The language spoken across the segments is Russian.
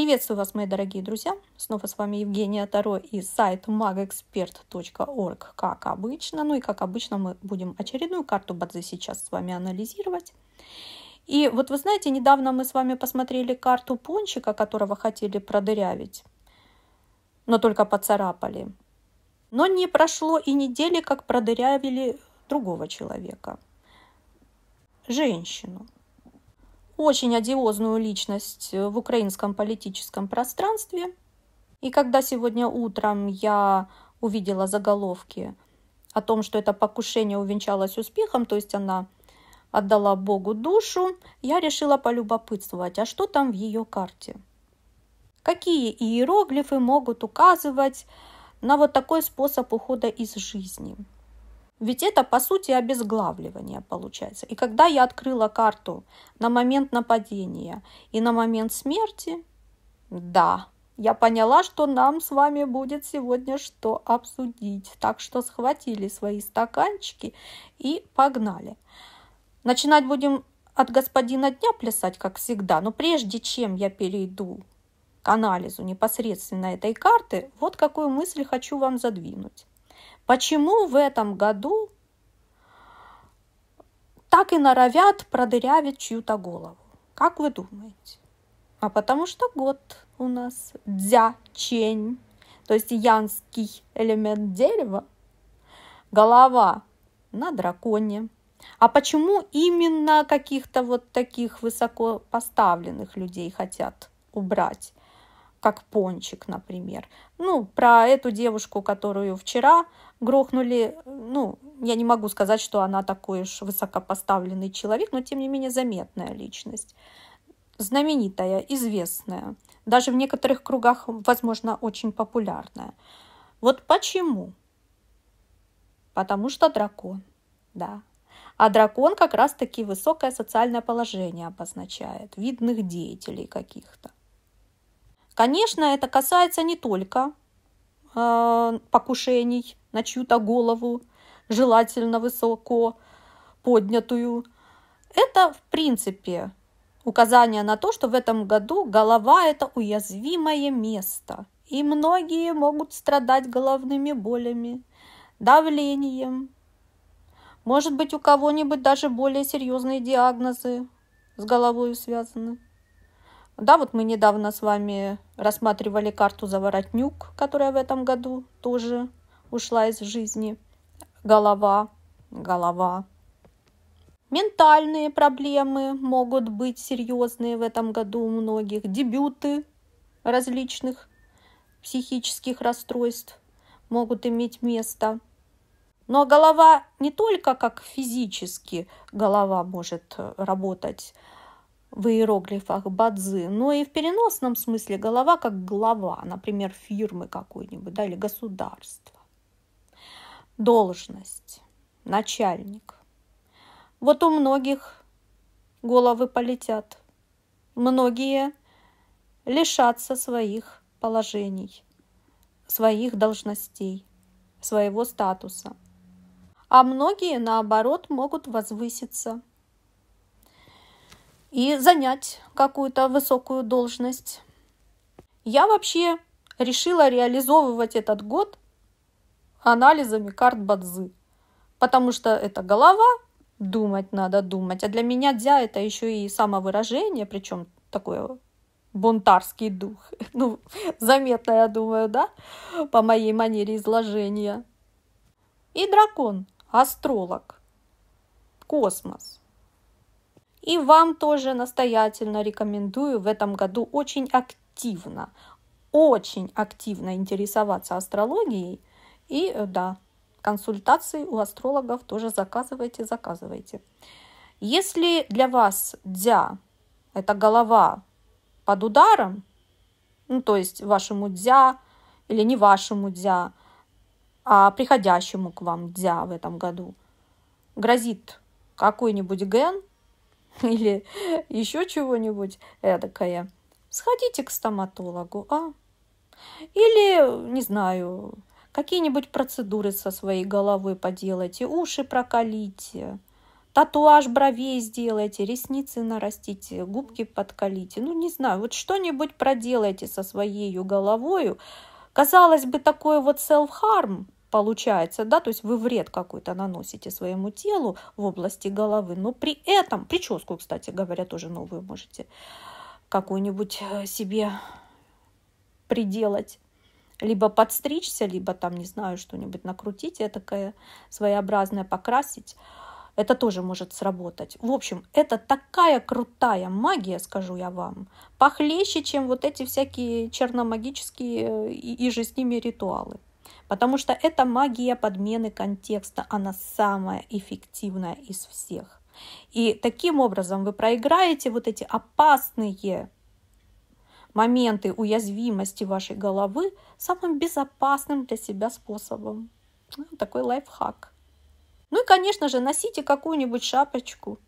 Приветствую вас, мои дорогие друзья! Снова с вами Евгения Таро и сайт magexpert.org, как обычно. Ну и как обычно мы будем очередную карту Бадзе сейчас с вами анализировать. И вот вы знаете, недавно мы с вами посмотрели карту Пончика, которого хотели продырявить, но только поцарапали. Но не прошло и недели, как продырявили другого человека, женщину – очень одиозную личность э, в украинском политическом пространстве. И когда сегодня утром я увидела заголовки о том, что это покушение увенчалось успехом, то есть она отдала Богу душу, я решила полюбопытствовать, а что там в ее карте. Какие иероглифы могут указывать на вот такой способ ухода из жизни – ведь это, по сути, обезглавливание получается. И когда я открыла карту на момент нападения и на момент смерти, да, я поняла, что нам с вами будет сегодня что обсудить. Так что схватили свои стаканчики и погнали. Начинать будем от господина дня плясать, как всегда. Но прежде чем я перейду к анализу непосредственно этой карты, вот какую мысль хочу вам задвинуть. Почему в этом году так и норовят продырявить чью-то голову? Как вы думаете? А потому что год у нас Чень, то есть янский элемент дерева, голова на драконе. А почему именно каких-то вот таких высокопоставленных людей хотят убрать? как пончик, например. Ну, про эту девушку, которую вчера грохнули, ну, я не могу сказать, что она такой уж высокопоставленный человек, но тем не менее заметная личность, знаменитая, известная, даже в некоторых кругах, возможно, очень популярная. Вот почему? Потому что дракон, да. А дракон как раз-таки высокое социальное положение обозначает, видных деятелей каких-то. Конечно, это касается не только э, покушений на чью-то голову, желательно высоко поднятую. Это, в принципе, указание на то, что в этом году голова – это уязвимое место, и многие могут страдать головными болями, давлением. Может быть, у кого-нибудь даже более серьезные диагнозы с головой связаны. Да, вот мы недавно с вами рассматривали карту «Заворотнюк», которая в этом году тоже ушла из жизни. Голова, голова. Ментальные проблемы могут быть серьезные в этом году у многих. Дебюты различных психических расстройств могут иметь место. Но голова не только как физически голова может работать в иероглифах бадзы, но и в переносном смысле голова как глава, например, фирмы какой-нибудь да, или государства должность, начальник. Вот у многих головы полетят, многие лишатся своих положений, своих должностей, своего статуса. А многие, наоборот, могут возвыситься и занять какую-то высокую должность. Я вообще решила реализовывать этот год анализами карт Бадзы. Потому что это голова, думать надо думать. А для меня дзя это еще и самовыражение, причем такое бунтарский дух. Ну, заметно, я думаю, да? По моей манере изложения. И дракон, астролог, космос. И вам тоже настоятельно рекомендую в этом году очень активно, очень активно интересоваться астрологией – и э, да, консультации у астрологов тоже заказывайте, заказывайте. Если для вас дзя – это голова под ударом, ну, то есть вашему дзя или не вашему дзя, а приходящему к вам дзя в этом году, грозит какой-нибудь ген или еще чего-нибудь эдакое, сходите к стоматологу, а? Или, не знаю, какие-нибудь процедуры со своей головой поделайте, уши прокалите, татуаж бровей сделайте, ресницы нарастите, губки подколите. Ну, не знаю, вот что-нибудь проделайте со своей головою. Казалось бы, такой вот self-harm получается, да, то есть вы вред какой-то наносите своему телу в области головы, но при этом прическу, кстати говоря, тоже новую можете какую-нибудь э, себе приделать либо подстричься, либо там, не знаю, что-нибудь накрутить, это этакое своеобразное покрасить. Это тоже может сработать. В общем, это такая крутая магия, скажу я вам, похлеще, чем вот эти всякие черномагические э, и, и же с ними ритуалы. Потому что это магия подмены контекста, она самая эффективная из всех. И таким образом вы проиграете вот эти опасные моменты уязвимости вашей головы самым безопасным для себя способом. Ну, такой лайфхак. Ну и, конечно же, носите какую-нибудь шапочку,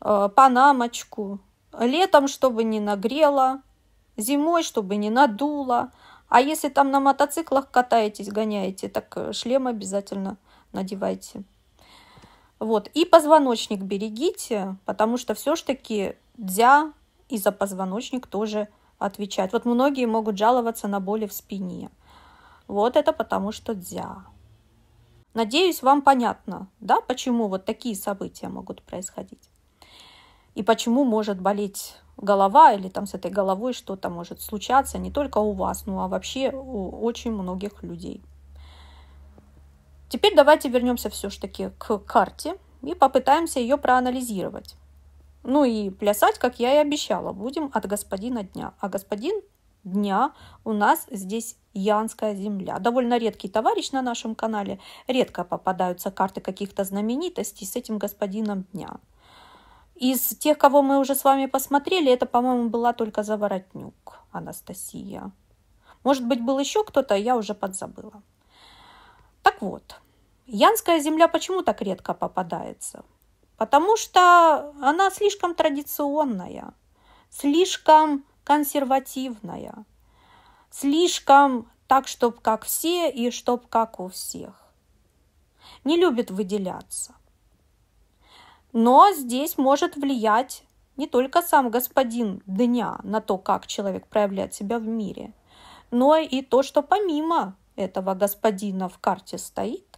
э, панамочку. Летом, чтобы не нагрело, зимой, чтобы не надуло. А если там на мотоциклах катаетесь, гоняете, так э, шлем обязательно надевайте. Вот. И позвоночник берегите, потому что все-таки дзя и за позвоночник тоже – отвечать. Вот многие могут жаловаться на боли в спине. Вот это потому что дзя. Надеюсь, вам понятно, да, почему вот такие события могут происходить. И почему может болеть голова или там с этой головой что-то может случаться не только у вас, ну а вообще у очень многих людей. Теперь давайте вернемся все-таки к карте и попытаемся ее проанализировать. Ну и плясать, как я и обещала, будем от господина дня. А господин дня у нас здесь Янская земля. Довольно редкий товарищ на нашем канале. Редко попадаются карты каких-то знаменитостей с этим господином дня. Из тех, кого мы уже с вами посмотрели, это, по-моему, была только Заворотнюк Анастасия. Может быть, был еще кто-то, я уже подзабыла. Так вот, Янская земля почему так редко попадается? потому что она слишком традиционная, слишком консервативная, слишком так, чтоб как все и чтоб как у всех. Не любит выделяться. Но здесь может влиять не только сам господин дня на то, как человек проявляет себя в мире, но и то, что помимо этого господина в карте стоит,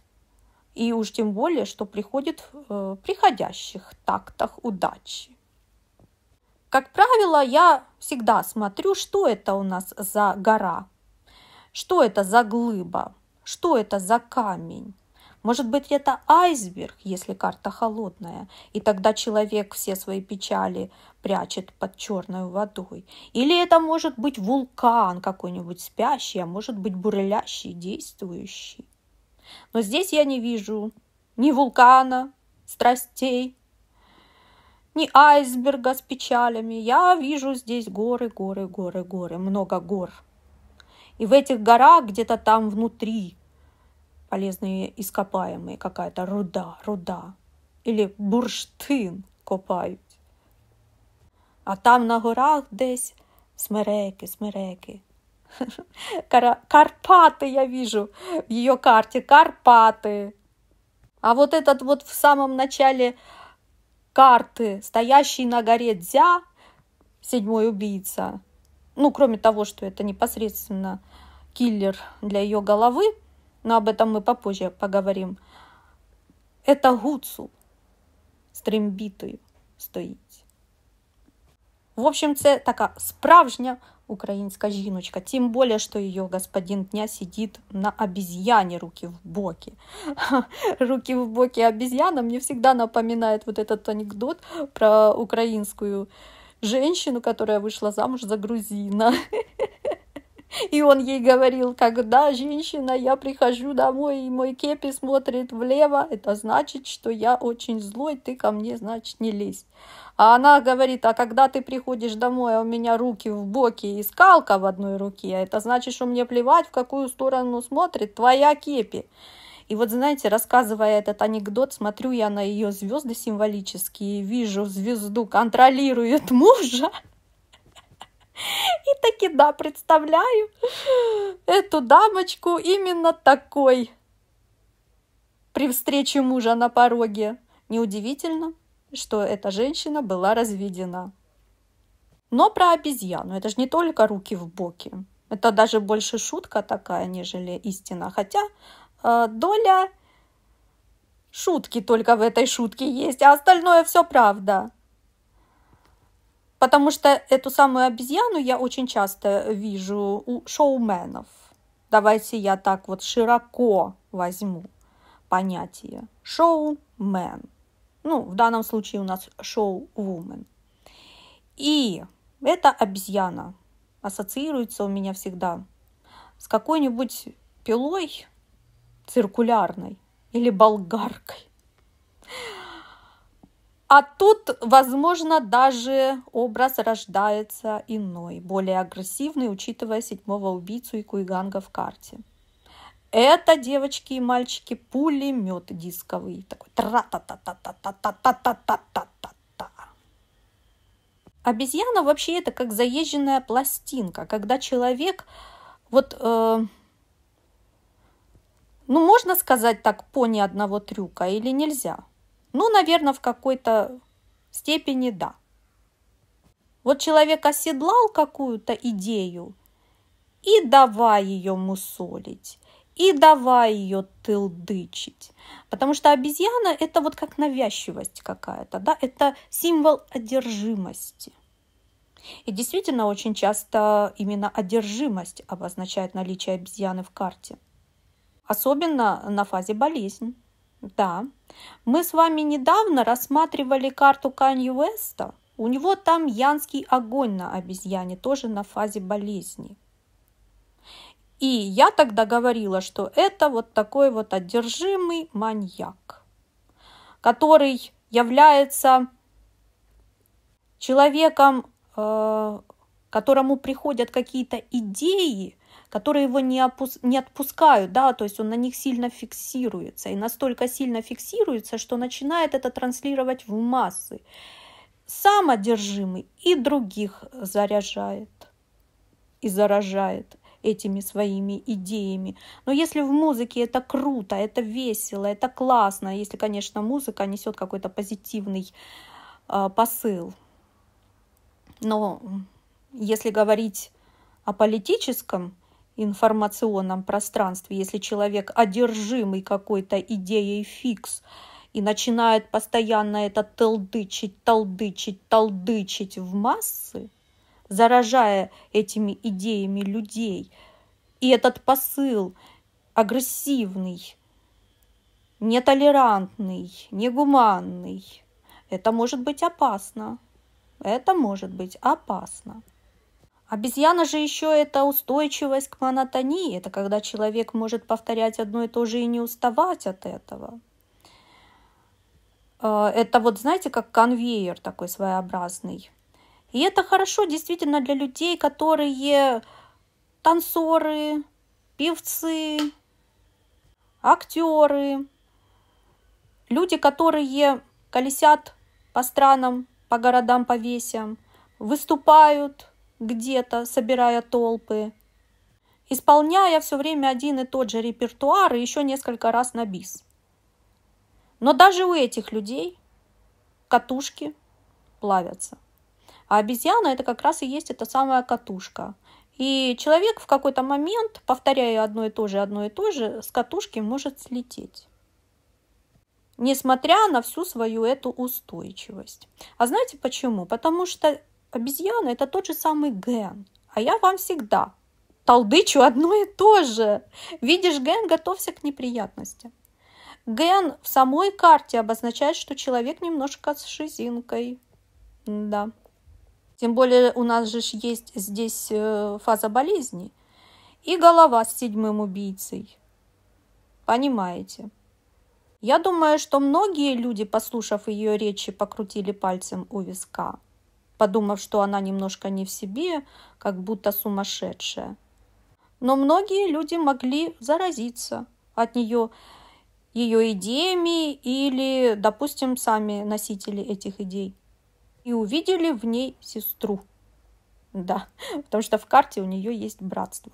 и уж тем более, что приходит э, приходящих тактах удачи. Как правило, я всегда смотрю, что это у нас за гора, что это за глыба, что это за камень. Может быть, это айсберг, если карта холодная, и тогда человек все свои печали прячет под черной водой. Или это может быть вулкан какой-нибудь спящий, а может быть бурлящий, действующий. Но здесь я не вижу ни вулкана, страстей, ни айсберга с печалями. Я вижу здесь горы, горы, горы, горы, много гор. И в этих горах где-то там внутри полезные ископаемые, какая-то руда, руда. Или бурштын копают А там на горах десь смереки, смереки. Карпаты я вижу в ее карте. Карпаты. А вот этот вот в самом начале карты, стоящий на горе Дзя, седьмой убийца, ну, кроме того, что это непосредственно киллер для ее головы, но об этом мы попозже поговорим, это Гуцу з стоит. В общем, это такая справжня украинская жиночка, тем более, что ее господин дня сидит на обезьяне руки в боки. руки в боки обезьяна мне всегда напоминает вот этот анекдот про украинскую женщину, которая вышла замуж за грузина. И он ей говорил, когда женщина, я прихожу домой, и мой кепи смотрит влево, это значит, что я очень злой, ты ко мне, значит, не лезь. А она говорит, а когда ты приходишь домой, а у меня руки в боки и скалка в одной руке, а это значит, что мне плевать, в какую сторону смотрит твоя кепи. И вот, знаете, рассказывая этот анекдот, смотрю я на ее звезды символические, вижу звезду, контролирует мужа. И таки, да, представляю эту дамочку именно такой при встрече мужа на пороге. Неудивительно, что эта женщина была разведена. Но про обезьяну. Это же не только руки в боки. Это даже больше шутка такая, нежели истина. Хотя э, доля шутки только в этой шутке есть, а остальное все правда. Потому что эту самую обезьяну я очень часто вижу у шоуменов. Давайте я так вот широко возьму понятие шоумен – ну, в данном случае у нас шоу Woman. И эта обезьяна ассоциируется у меня всегда с какой-нибудь пилой циркулярной или болгаркой. А тут, возможно, даже образ рождается иной, более агрессивный, учитывая седьмого убийцу и куйганга в карте – это, девочки и мальчики, пулемет дисковый. Такой тра та та та та та та та та та та та та Обезьяна вообще это как заезженная пластинка, когда человек вот э, ну, можно сказать так пони одного трюка или нельзя? Ну, наверное, в какой-то степени да. Вот человек оседлал какую-то идею и давай ее мусолить и давай ее тылдычить. Потому что обезьяна – это вот как навязчивость какая-то, да, это символ одержимости. И действительно, очень часто именно одержимость обозначает наличие обезьяны в карте. Особенно на фазе болезнь. Да, мы с вами недавно рассматривали карту Канье Уэста. У него там янский огонь на обезьяне, тоже на фазе болезни – и я тогда говорила, что это вот такой вот одержимый маньяк, который является человеком, э, которому приходят какие-то идеи, которые его не, опус- не отпускают, да, то есть он на них сильно фиксируется, и настолько сильно фиксируется, что начинает это транслировать в массы. Сам одержимый и других заряжает и заражает этими своими идеями. Но если в музыке это круто, это весело, это классно, если, конечно, музыка несет какой-то позитивный э, посыл. Но если говорить о политическом информационном пространстве, если человек одержимый какой-то идеей фикс, и начинает постоянно это толдычить, толдычить, толдычить в массы, заражая этими идеями людей. И этот посыл агрессивный, нетолерантный, негуманный, это может быть опасно. Это может быть опасно. Обезьяна же еще это устойчивость к монотонии. Это когда человек может повторять одно и то же и не уставать от этого. Э, это вот, знаете, как конвейер такой своеобразный. И это хорошо действительно для людей, которые танцоры, певцы, актеры, люди, которые колесят по странам, по городам, по весям, выступают где-то, собирая толпы, исполняя все время один и тот же репертуар и еще несколько раз на бис. Но даже у этих людей катушки плавятся. А обезьяна это как раз и есть эта самая катушка. И человек в какой-то момент, повторяя одно и то же, одно и то же, с катушки может слететь несмотря на всю свою эту устойчивость. А знаете почему? Потому что обезьяна – это тот же самый ген. А я вам всегда толдычу одно и то же. Видишь ген, готовься к неприятности. Ген в самой карте обозначает, что человек немножко с шизинкой. Да. Тем более у нас же есть здесь э, фаза болезни. И голова с седьмым убийцей. Понимаете? Я думаю, что многие люди, послушав ее речи, покрутили пальцем у виска, подумав, что она немножко не в себе, как будто сумасшедшая. Но многие люди могли заразиться от нее ее идеями или, допустим, сами носители этих идей и увидели в ней сестру. Да, потому что в карте у нее есть братство.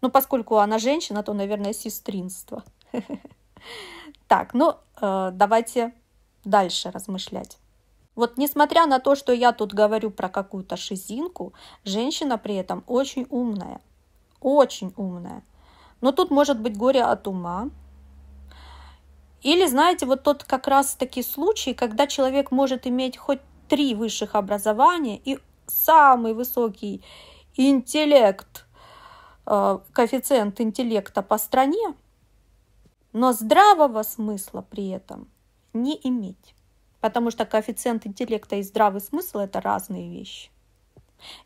Ну, поскольку она женщина, то, наверное, сестринство. Так, ну, э, давайте дальше размышлять. Вот несмотря на то, что я тут говорю про какую-то шизинку, женщина при этом очень умная. Очень умная. Но тут может быть горе от ума, или, знаете, вот тот как раз-таки случай, когда человек может иметь хоть три высших образования и самый высокий интеллект, э, коэффициент интеллекта по стране, но здравого смысла при этом не иметь. Потому что коэффициент интеллекта и здравый смысл – это разные вещи.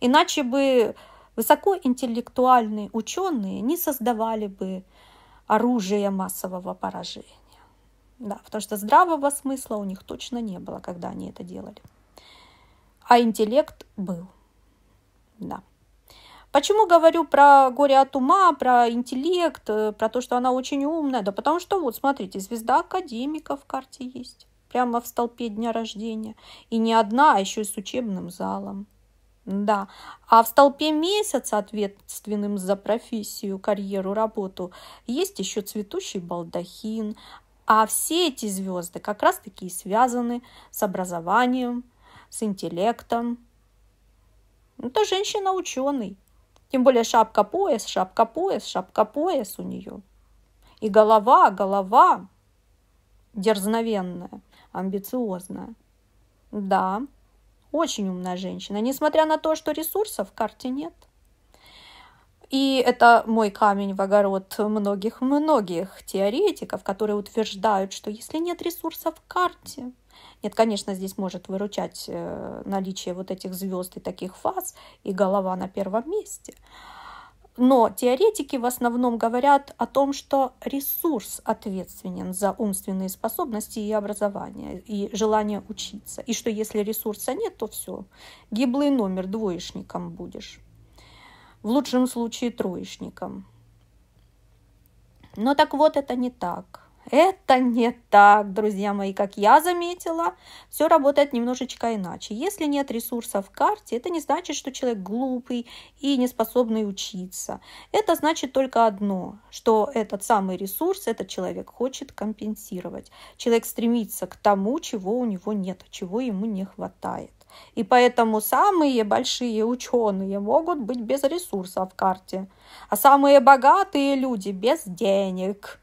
Иначе бы высокоинтеллектуальные ученые не создавали бы оружие массового поражения. Да, потому что здравого смысла у них точно не было, когда они это делали. А интеллект был. Да. Почему говорю про горе от ума, про интеллект, э, про то, что она очень умная? Да потому что, вот, смотрите, звезда академика в карте есть. Прямо в столпе дня рождения. И не одна, а еще и с учебным залом. Да. А в столпе месяца, ответственным за профессию, карьеру, работу, есть еще цветущий балдахин, а все эти звезды как раз-таки связаны с образованием, с интеллектом. Это ну, женщина ученый. Тем более шапка-пояс, шапка-пояс, шапка-пояс у нее. И голова, голова дерзновенная, амбициозная. Да, очень умная женщина, несмотря на то, что ресурсов в карте нет. И это мой камень в огород многих-многих теоретиков, которые утверждают, что если нет ресурсов в карте, нет, конечно, здесь может выручать э, наличие вот этих звезд и таких фаз, и голова на первом месте. Но теоретики в основном говорят о том, что ресурс ответственен за умственные способности и образование, и желание учиться. И что если ресурса нет, то все, гиблый номер двоечником будешь в лучшем случае троечником. Но так вот это не так. Это не так, друзья мои, как я заметила. Все работает немножечко иначе. Если нет ресурсов в карте, это не значит, что человек глупый и не способный учиться. Это значит только одно, что этот самый ресурс этот человек хочет компенсировать. Человек стремится к тому, чего у него нет, чего ему не хватает. И поэтому самые большие ученые могут быть без ресурсов в карте, а самые богатые люди без денег.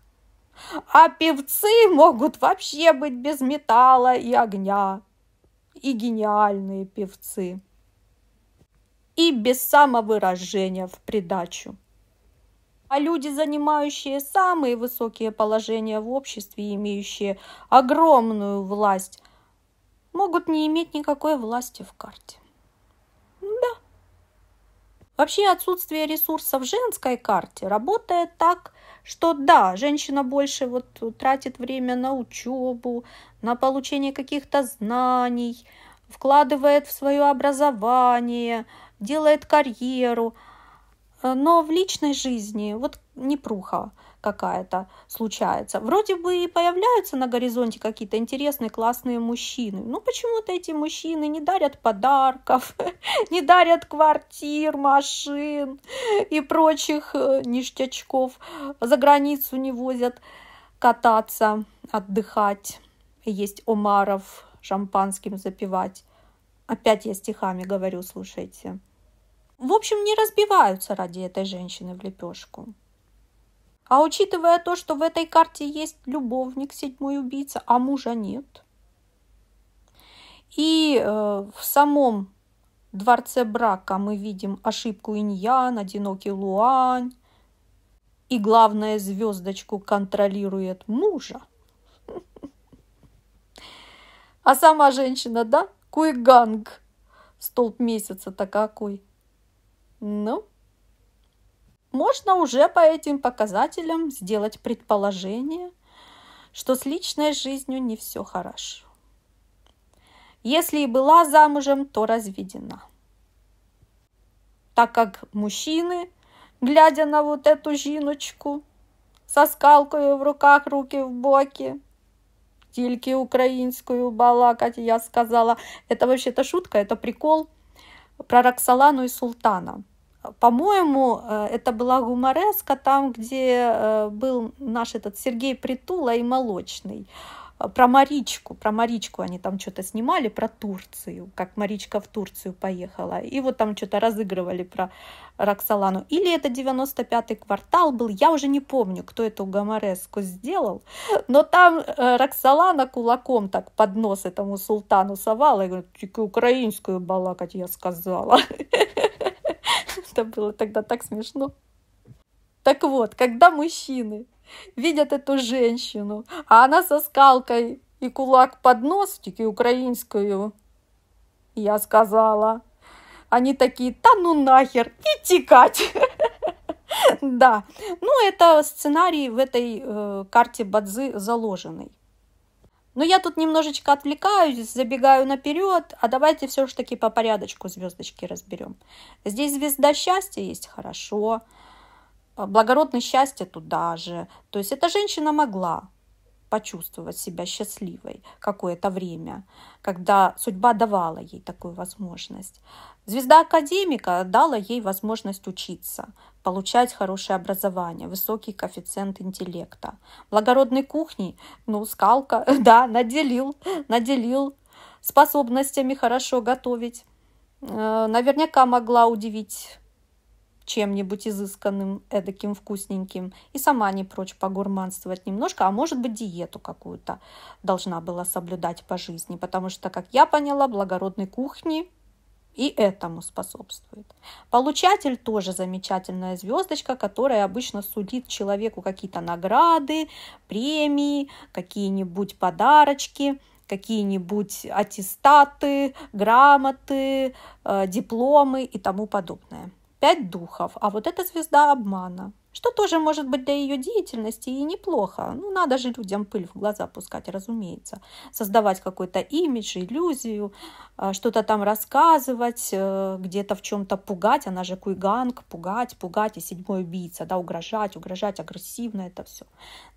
А певцы могут вообще быть без металла и огня. И гениальные певцы. И без самовыражения в придачу. А люди, занимающие самые высокие положения в обществе, и имеющие огромную власть, могут не иметь никакой власти в карте. Да. Вообще отсутствие ресурсов в женской карте работает так, что да, женщина больше вот тратит время на учебу, на получение каких-то знаний, вкладывает в свое образование, делает карьеру. Э, но в личной жизни вот непруха какая-то случается. Вроде бы и появляются на горизонте какие-то интересные, классные мужчины. Ну, почему-то эти мужчины не дарят подарков, не дарят квартир, машин и прочих э, ништячков. За границу не возят кататься, отдыхать, есть омаров, шампанским запивать. Опять я стихами говорю, слушайте. В общем, не разбиваются ради этой женщины в лепешку. А учитывая то, что в этой карте есть любовник, седьмой убийца, а мужа нет. И э, в самом дворце брака мы видим ошибку иньян, одинокий луань. И главное, звездочку контролирует мужа. А сама женщина, да? Куйганг. Столб месяца-то какой. Ну, можно уже по этим показателям сделать предположение, что с личной жизнью не все хорошо. Если и была замужем, то разведена. Так как мужчины, глядя на вот эту жиночку, со скалкой в руках, руки в боки, тільки украинскую балакать, я сказала. Это вообще-то шутка, это прикол про Роксолану и Султана – по-моему, э, это была гумореска там, где э, был наш этот Сергей Притула и Молочный. Э, про Маричку, про Маричку они там что-то снимали, про Турцию, как Маричка в Турцию поехала. И вот там что-то разыгрывали про Роксолану. Или это 95-й квартал был, я уже не помню, кто эту гомореску сделал, но там Роксолана кулаком так под нос этому султану совала и говорит, украинскую балакать, я сказала. Это было тогда так смешно. Так вот, когда мужчины видят эту женщину, а она со скалкой и кулак под нос, таки украинскую, я сказала, они такие, да ну нахер, и текать. Да, ну это сценарий в этой э, карте Бадзы заложенный. Но я тут немножечко отвлекаюсь, забегаю наперед, а давайте все же таки по порядочку звездочки разберем. Здесь звезда счастья есть хорошо, благородное счастье туда же. То есть эта женщина могла, почувствовать себя счастливой какое-то время, когда судьба давала ей такую возможность. Звезда академика дала ей возможность учиться, получать хорошее образование, высокий коэффициент интеллекта. Благородной кухней, ну, скалка, да, наделил, наделил способностями хорошо готовить. Э, наверняка могла удивить чем-нибудь изысканным, эдаким, вкусненьким, и сама не прочь погурманствовать немножко, а может быть диету какую-то должна была соблюдать по жизни, потому что, как я поняла, благородной кухни и этому способствует. Получатель тоже замечательная звездочка, которая обычно судит человеку какие-то награды, премии, какие-нибудь подарочки, какие-нибудь аттестаты, грамоты, э, дипломы и тому подобное пять духов, а вот эта звезда обмана, что тоже может быть для ее деятельности и неплохо. Ну, надо же людям пыль в глаза пускать, разумеется. Создавать какой-то имидж, иллюзию, а, что-то там рассказывать, э, где-то в чем-то пугать. Она же куйганг, пугать, пугать и седьмой убийца, да, угрожать, угрожать, агрессивно это все.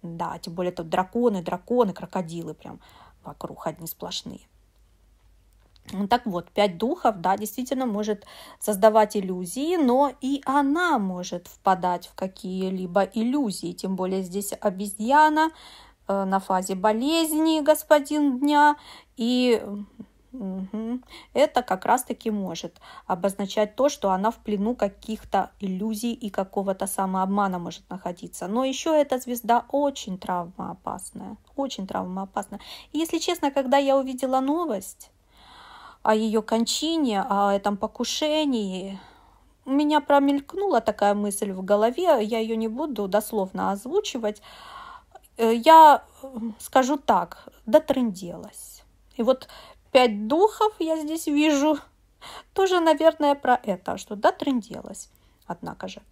Да, тем более тут драконы, драконы, крокодилы прям вокруг одни сплошные. Так вот, пять духов, да, действительно может создавать иллюзии, но и она может впадать в какие-либо иллюзии, тем более здесь обезьяна э, на фазе болезни господин дня, и угу, это как раз-таки может обозначать то, что она в плену каких-то иллюзий и какого-то самообмана может находиться. Но еще эта звезда очень травмоопасная, очень травмоопасная. И если честно, когда я увидела новость, о ее кончине, о этом покушении. У меня промелькнула такая мысль в голове, я ее не буду дословно озвучивать. Э, я скажу так, дотрынделась. И вот пять духов я здесь вижу, тоже, наверное, про это, что дотрынделась, однако же.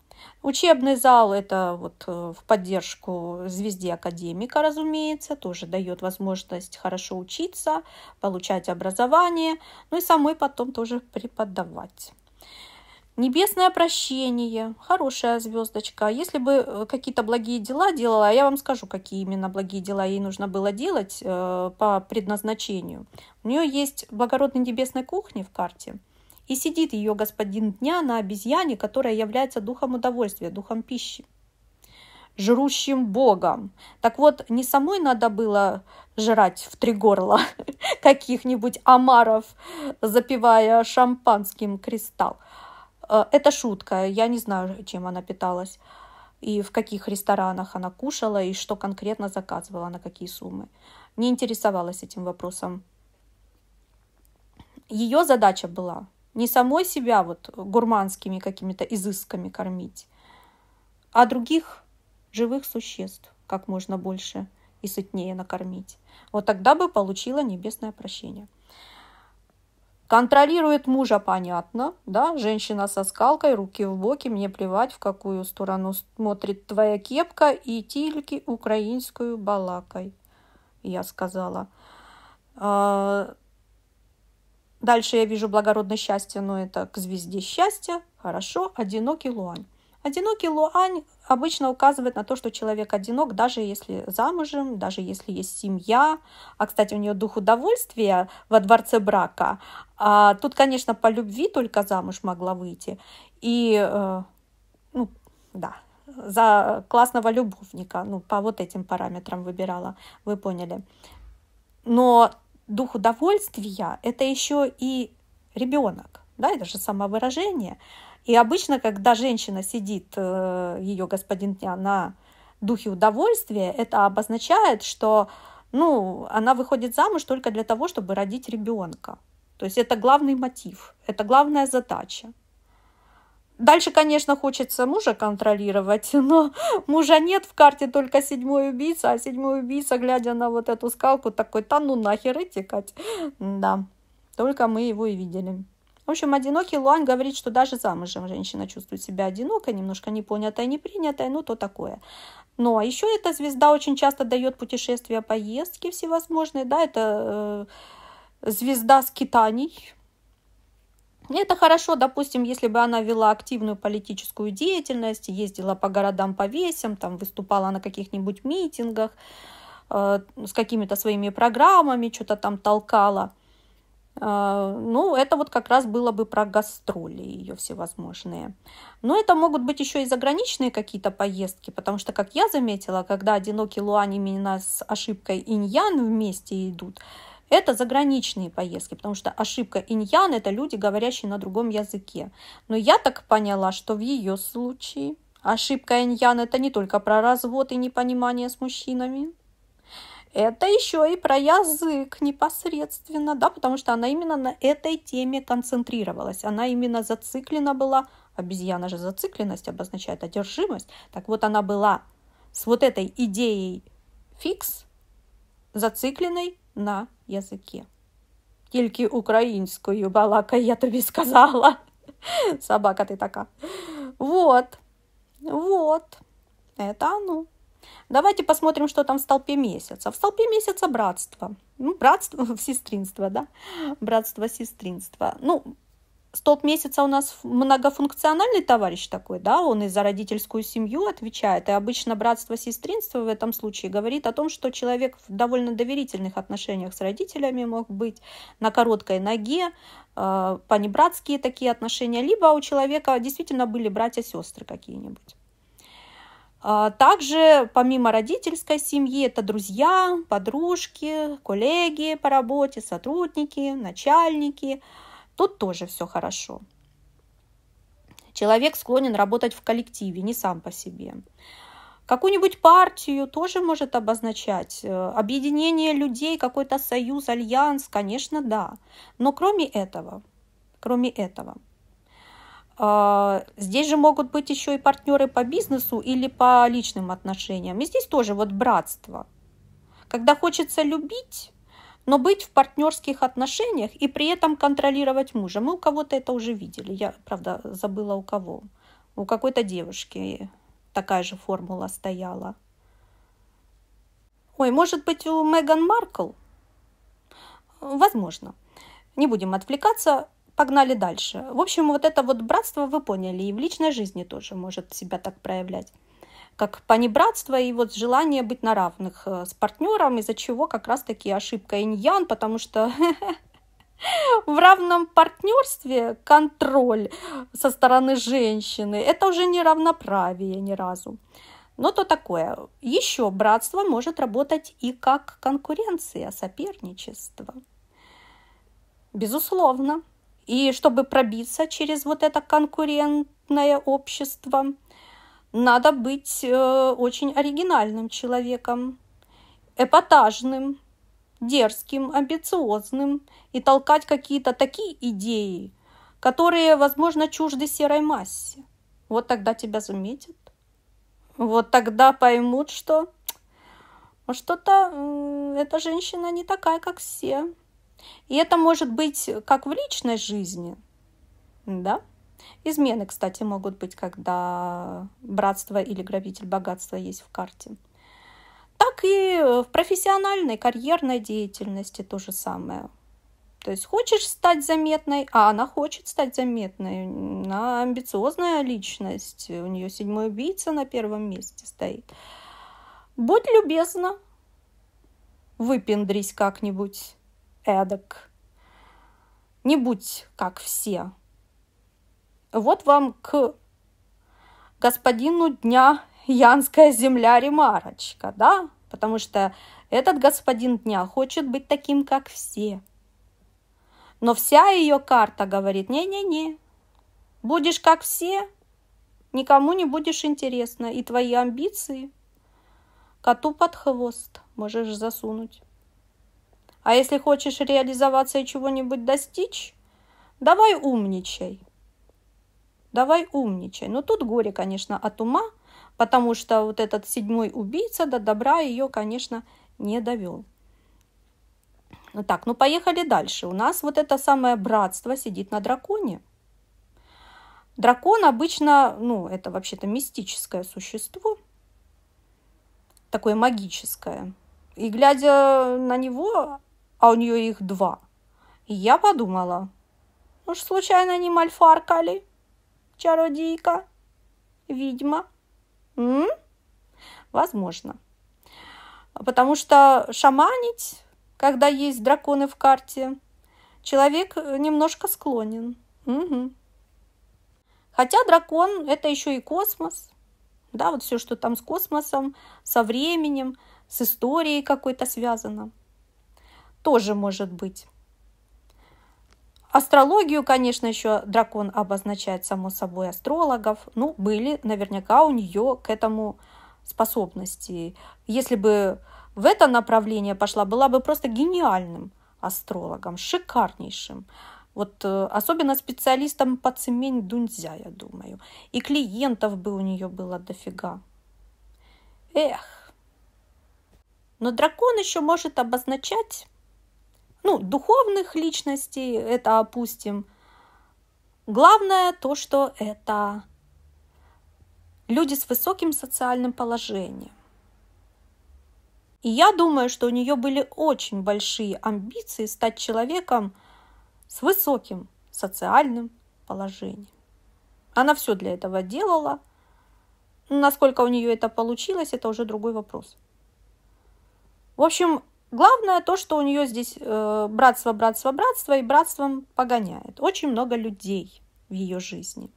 Учебный зал – это вот э, в поддержку звезде академика, разумеется, тоже дает возможность хорошо учиться, получать образование, ну и самой потом тоже преподавать. Небесное прощение, хорошая звездочка. Если бы э, какие-то благие дела делала, а я вам скажу, какие именно благие дела ей нужно было делать э, по предназначению. У нее есть благородный небесной кухни в карте – и сидит ее господин дня на обезьяне, которая является духом удовольствия, духом пищи жрущим богом. Так вот, не самой надо было жрать в три горла каких-нибудь омаров, запивая шампанским кристалл. Э, это шутка, я не знаю, чем она питалась, и в каких ресторанах она кушала, и что конкретно заказывала, на какие суммы. Не интересовалась этим вопросом. Ее задача была не самой себя вот гурманскими какими-то изысками кормить, а других живых существ как можно больше и сытнее накормить. Вот тогда бы получила небесное прощение. Контролирует мужа, понятно, да, женщина со скалкой, руки в боки, мне плевать, в какую сторону смотрит твоя кепка и тильки украинскую балакой, я сказала. А, Дальше я вижу благородное счастье, но это к звезде счастья. Хорошо, одинокий Луань. Одинокий Луань обычно указывает на то, что человек одинок, даже если замужем, даже если есть семья. А, кстати, у нее дух удовольствия во дворце брака. А, тут, конечно, по любви только замуж могла выйти. И, э, ну, да, за классного любовника, ну, по вот этим параметрам выбирала, вы поняли. Но дух удовольствия – это еще и ребенок, да, это же самовыражение. И обычно, когда женщина сидит, э, ее господин дня, на духе удовольствия, это обозначает, что ну, она выходит замуж только для того, чтобы родить ребенка. То есть это главный мотив, это главная задача. Дальше, конечно, хочется мужа контролировать, но мужа нет в карте только седьмой убийца, а седьмой убийца, глядя на вот эту скалку, такой, та ну нахер и текать. Да, только мы его и видели. В общем, одинокий Луан говорит, что даже замужем женщина чувствует себя одинокой, немножко непонятая, непринятой. ну то такое. Но ну, а еще эта звезда очень часто дает путешествия, поездки всевозможные, да, это э, звезда скитаний, это хорошо, допустим, если бы она вела активную политическую деятельность, ездила по городам, по весям, там выступала на каких-нибудь митингах, э, с какими-то своими программами, что-то там толкала. Э, ну, это вот как раз было бы про гастроли ее всевозможные. Но это могут быть еще и заграничные какие-то поездки, потому что, как я заметила, когда одинокие Луань именно с ошибкой иньян вместе идут, это заграничные поездки, потому что ошибка иньян – это люди, говорящие на другом языке. Но я так поняла, что в ее случае ошибка иньян – это не только про развод и непонимание с мужчинами, это еще и про язык непосредственно, да, потому что она именно на этой теме концентрировалась, она именно зациклена была, обезьяна же зацикленность обозначает одержимость, так вот она была с вот этой идеей фикс, зацикленной на язикі. Тільки українською балакай, я тобі сказала. Собака ти така. Вот. Вот. Это оно. Давайте посмотрим, что там в столпе месяца. В столпе месяца братство. Ну, братство, сестринство, да? Братство, сестринство. Ну, столб месяца у нас многофункциональный товарищ такой, да, он и за родительскую семью отвечает, и обычно братство сестринство в этом случае говорит о том, что человек в довольно доверительных отношениях с родителями мог быть на короткой ноге, э, понебратские такие отношения, либо у человека действительно были братья-сестры какие-нибудь. А, также помимо родительской семьи это друзья, подружки, коллеги по работе, сотрудники, начальники – Тут тоже все хорошо. Человек склонен работать в коллективе, не сам по себе. Какую-нибудь партию тоже может обозначать. Э, объединение людей, какой-то союз, альянс, конечно, да. Но кроме этого, кроме этого, э, Здесь же могут быть еще и партнеры по бизнесу или по личным отношениям. И здесь тоже вот братство. Когда хочется любить, но быть в партнерских отношениях и при этом контролировать мужа. Мы у кого-то это уже видели. Я, правда, забыла у кого. У какой-то девушки такая же формула стояла. Ой, может быть, у Меган Маркл? Возможно. Не будем отвлекаться, погнали дальше. В общем, вот это вот братство, вы поняли, и в личной жизни тоже может себя так проявлять как панибратство и вот желание быть на равных э, с партнером, из-за чего как раз-таки ошибка иньян, потому что в равном партнерстве контроль со стороны женщины – это уже не равноправие ни разу. Но то такое. Еще братство может работать и как конкуренция, соперничество. Безусловно. И чтобы пробиться через вот это конкурентное общество – надо быть э, очень оригинальным человеком, эпатажным, дерзким, амбициозным и толкать какие-то такие идеи, которые, возможно, чужды серой массе. Вот тогда тебя заметят. Вот тогда поймут, что что-то эта женщина не такая, как все. И это может быть как в личной жизни, да? Измены, кстати, могут быть, когда братство или грабитель богатства есть в карте. Так и в профессиональной, карьерной деятельности то же самое. То есть хочешь стать заметной, а она хочет стать заметной. Она амбициозная личность, у нее седьмой убийца на первом месте стоит. Будь любезна, выпендрись как-нибудь эдак. Не будь как все, вот вам к господину дня Янская земля ремарочка, да? Потому что этот господин дня хочет быть таким, как все. Но вся ее карта говорит, не-не-не, будешь как все, никому не будешь интересно, и твои амбиции коту под хвост можешь засунуть. А если хочешь реализоваться и чего-нибудь достичь, давай умничай – давай умничай. Но тут горе, конечно, от ума, потому что вот этот седьмой убийца до добра ее, конечно, не довел. Ну так, ну поехали дальше. У нас вот это самое братство сидит на драконе. Дракон обычно, ну, это вообще-то мистическое существо, такое магическое. И глядя на него, а у нее их два, я подумала, ну ж случайно они мальфаркали? чародейка, ведьма? М? Возможно. Потому что шаманить, когда есть драконы в карте, человек э, немножко склонен. Угу. Хотя дракон – это еще и космос. Да, вот все, что там с космосом, со временем, с историей какой-то связано. Тоже может быть. Астрологию, конечно, еще дракон обозначает, само собой, астрологов. Ну, были наверняка у нее к этому способности. Если бы в это направление пошла, была бы просто гениальным астрологом, шикарнейшим. Вот э, особенно специалистом по цемень Дунзя, я думаю. И клиентов бы у нее было дофига. Эх. Но дракон еще может обозначать ну, духовных личностей, это опустим. Главное то, что это люди с высоким социальным положением. И я думаю, что у нее были очень большие амбиции стать человеком с высоким социальным положением. Она все для этого делала. Насколько у нее это получилось, это уже другой вопрос. В общем, Главное то, что у нее здесь э, братство, братство, братство, и братством погоняет. Очень много людей в ее жизни.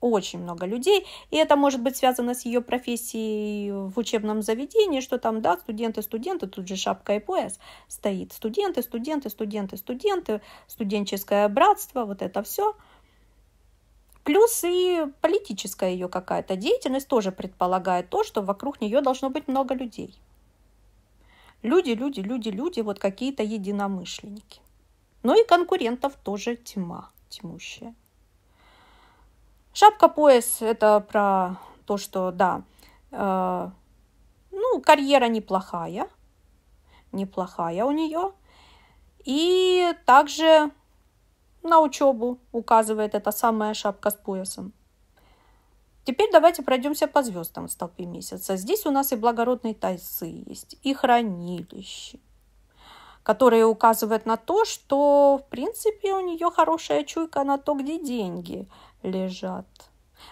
Очень много людей. И это может быть связано с ее профессией в учебном заведении, что там, да, студенты, студенты, тут же шапка и пояс стоит. Студенты, студенты, студенты, студенты, студенческое братство, вот это все. Плюс и политическая ее какая-то деятельность тоже предполагает то, что вокруг нее должно быть много людей. Люди, люди, люди, люди, вот какие-то единомышленники. Но ну и конкурентов тоже тьма тьмущая. Шапка-пояс – это про то, что, да, э, ну, карьера неплохая, неплохая у нее. И также на учебу указывает эта самая шапка с поясом. Теперь давайте пройдемся по звездам в столпе месяца. Здесь у нас и благородные тайцы есть, и хранилище, которые указывают на то, что, в принципе, у нее хорошая чуйка на то, где деньги лежат.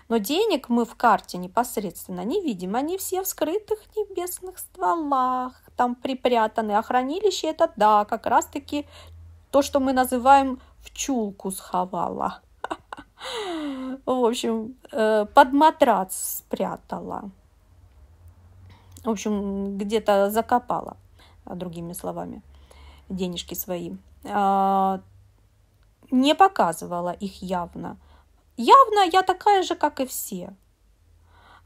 Но денег мы в карте непосредственно не видим. Они все в скрытых небесных стволах, там припрятаны. А хранилище это, да, как раз-таки то, что мы называем в чулку сховала. В общем, э, под матрац спрятала. В общем, где-то закопала, а, другими словами, денежки свои. А, не показывала их явно. Явно я такая же, как и все.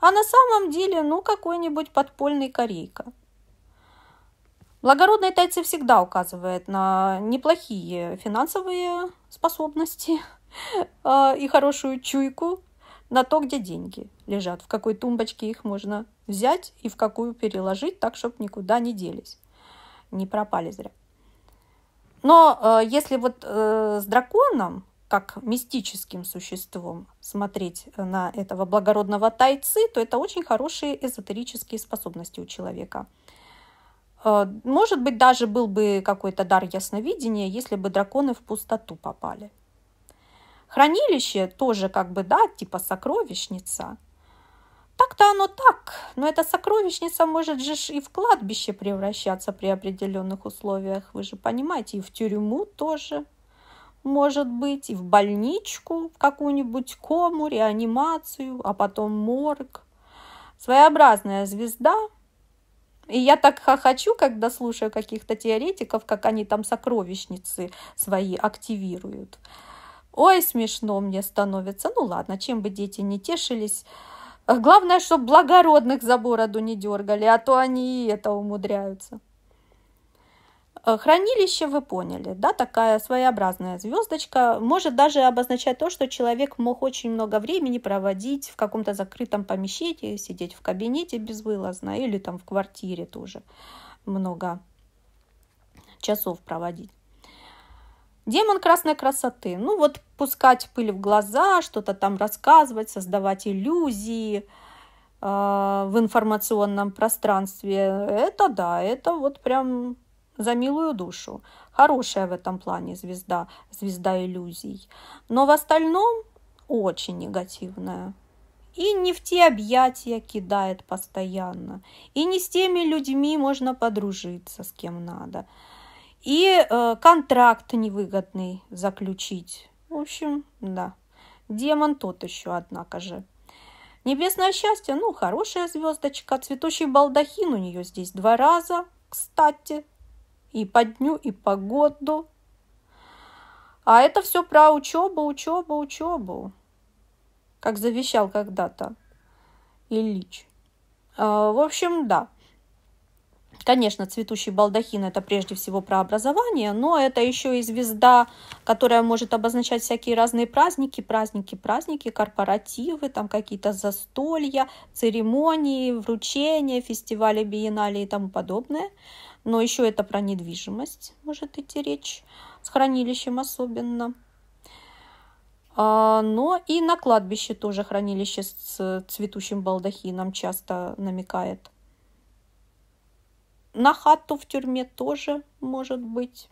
А на самом деле, ну, какой-нибудь подпольный корейка. Благородные тайцы всегда указывают на неплохие финансовые способности – а, и хорошую чуйку на то, где деньги лежат, в какой тумбочке их можно взять и в какую переложить, так, чтобы никуда не делись, не пропали зря. Но э, если вот э, с драконом, как мистическим существом смотреть на этого благородного тайцы, то это очень хорошие эзотерические способности у человека. Э, может быть, даже был бы какой-то дар ясновидения, если бы драконы в пустоту попали – Хранилище тоже как бы, да, типа сокровищница. Так-то оно так, но эта сокровищница может же и в кладбище превращаться при определенных условиях, вы же понимаете, и в тюрьму тоже может быть, и в больничку, в какую-нибудь кому, реанимацию, а потом морг. Своеобразная звезда. И я так хочу, когда слушаю каких-то теоретиков, как они там сокровищницы свои активируют. Ой, смешно мне становится. Ну ладно, чем бы дети не тешились. Главное, чтобы благородных за бороду не дергали, а то они и это умудряются. Э, Хранилище вы поняли, да, такая своеобразная звездочка. Может даже обозначать то, что человек мог очень много времени проводить в каком-то закрытом помещении, сидеть в кабинете безвылазно или там в квартире тоже много часов проводить. Демон красной красоты. Ну вот пускать пыль в глаза, что-то там рассказывать, создавать иллюзии э, в информационном пространстве. Это да, это вот прям за милую душу. Хорошая в этом плане звезда, звезда иллюзий. Но в остальном очень негативная. И не в те объятия кидает постоянно. И не с теми людьми можно подружиться, с кем надо. И э, контракт невыгодный заключить. В общем, да. Демон тот еще, однако же. Небесное счастье, ну, хорошая звездочка. Цветущий балдахин у нее здесь два раза, кстати. И по дню, и по году. А это все про учебу, учебу, учебу. Как завещал когда-то Ильич. Э, в общем, да. Конечно, цветущий балдахин это прежде всего про образование, но это еще и звезда, которая может обозначать всякие разные праздники, праздники, праздники, корпоративы, там какие-то застолья, церемонии, вручения, фестивали, биеннале и тому подобное. Но еще это про недвижимость может идти речь, с хранилищем особенно. А, но и на кладбище тоже хранилище с цветущим балдахином часто намекает – на хату в тюрьме тоже, может быть.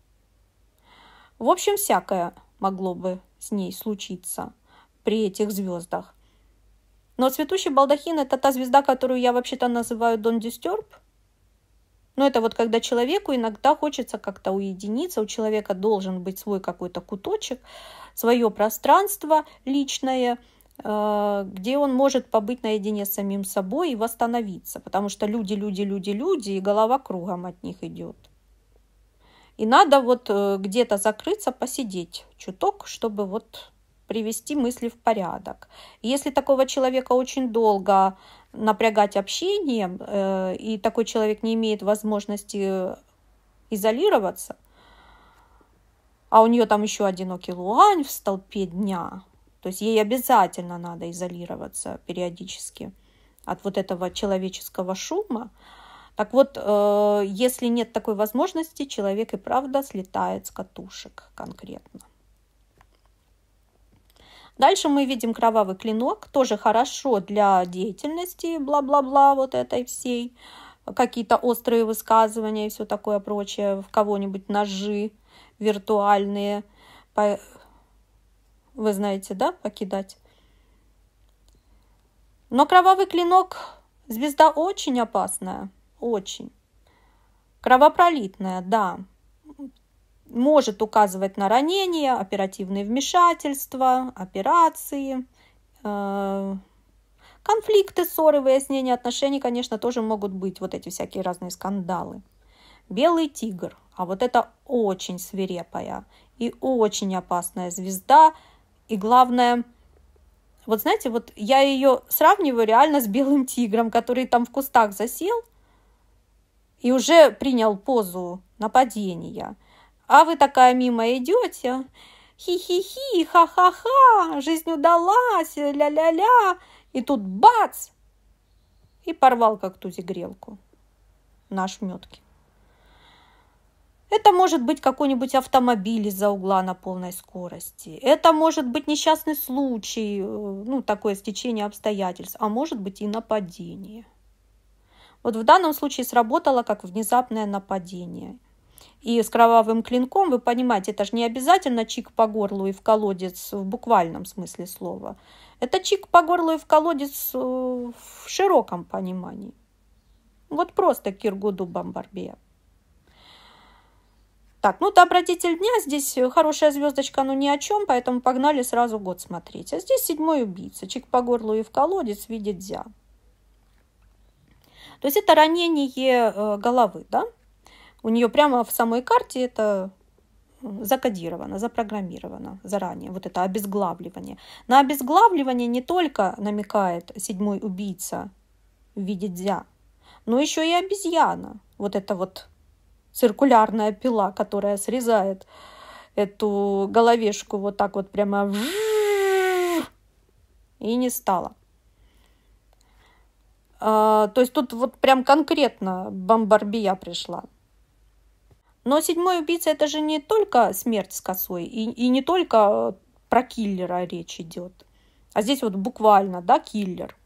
В общем, всякое могло бы с ней случиться при этих звездах. Но цветущий балдахин – это та звезда, которую я вообще-то называю Дон Дистерб. Но это вот когда человеку иногда хочется как-то уединиться, у человека должен быть свой какой-то куточек, свое пространство личное – Э, где он может побыть наедине с самим собой и восстановиться, потому что люди, люди, люди, люди, и голова кругом от них идет. И надо вот э, где-то закрыться, посидеть чуток, чтобы вот привести мысли в порядок. Если такого человека очень долго напрягать общение э, и такой человек не имеет возможности изолироваться, а у нее там еще одинокий луань в столпе дня, то есть ей обязательно надо изолироваться периодически от вот этого человеческого шума. Так вот, э, если нет такой возможности, человек и правда слетает с катушек конкретно. Дальше мы видим кровавый клинок, тоже хорошо для деятельности, бла-бла-бла вот этой всей, какие-то острые высказывания и все такое прочее, в кого-нибудь ножи виртуальные, вы знаете, да, покидать. Но кровавый клинок – звезда очень опасная, очень. Кровопролитная, да. Может указывать на ранения, оперативные вмешательства, операции, э, конфликты, ссоры, выяснение отношений, конечно, тоже могут быть вот эти всякие разные скандалы. Белый тигр, а вот это очень свирепая и очень опасная звезда – и главное, вот знаете, вот я ее сравниваю реально с белым тигром, который там в кустах засел и уже принял позу нападения. А вы такая мимо идете, хи-хи-хи, ха-ха-ха, жизнь удалась, ля-ля-ля. И тут бац! И порвал как тузи грелку наш ошметке. Это может быть какой-нибудь автомобиль из-за угла на полной скорости. Это может быть несчастный случай, э, ну, такое стечение обстоятельств, а может быть и нападение. Вот в данном случае сработало как внезапное нападение. И с кровавым клинком, вы понимаете, это же не обязательно чик по горлу и в колодец в буквальном смысле слова. Это чик по горлу и в колодец э, в широком понимании. Вот просто киргуду бомбарбия. Так, ну добродетель дня, здесь э, хорошая звездочка, но ни о чем, поэтому погнали сразу год смотреть. А здесь седьмой убийца, чик по горлу и в колодец видит дзя. То есть это ранение э, головы, да? У нее прямо в самой карте это закодировано, запрограммировано заранее, вот это обезглавливание. На обезглавливание не только намекает седьмой убийца в виде дзя, но еще и обезьяна. Вот это вот циркулярная пила, которая срезает эту головешку вот так вот прямо и не стала. то есть тут вот прям конкретно бомбарбия пришла. Но седьмой убийца это же не только смерть с косой, и, и не только про киллера речь идет. А здесь вот буквально, да, киллер –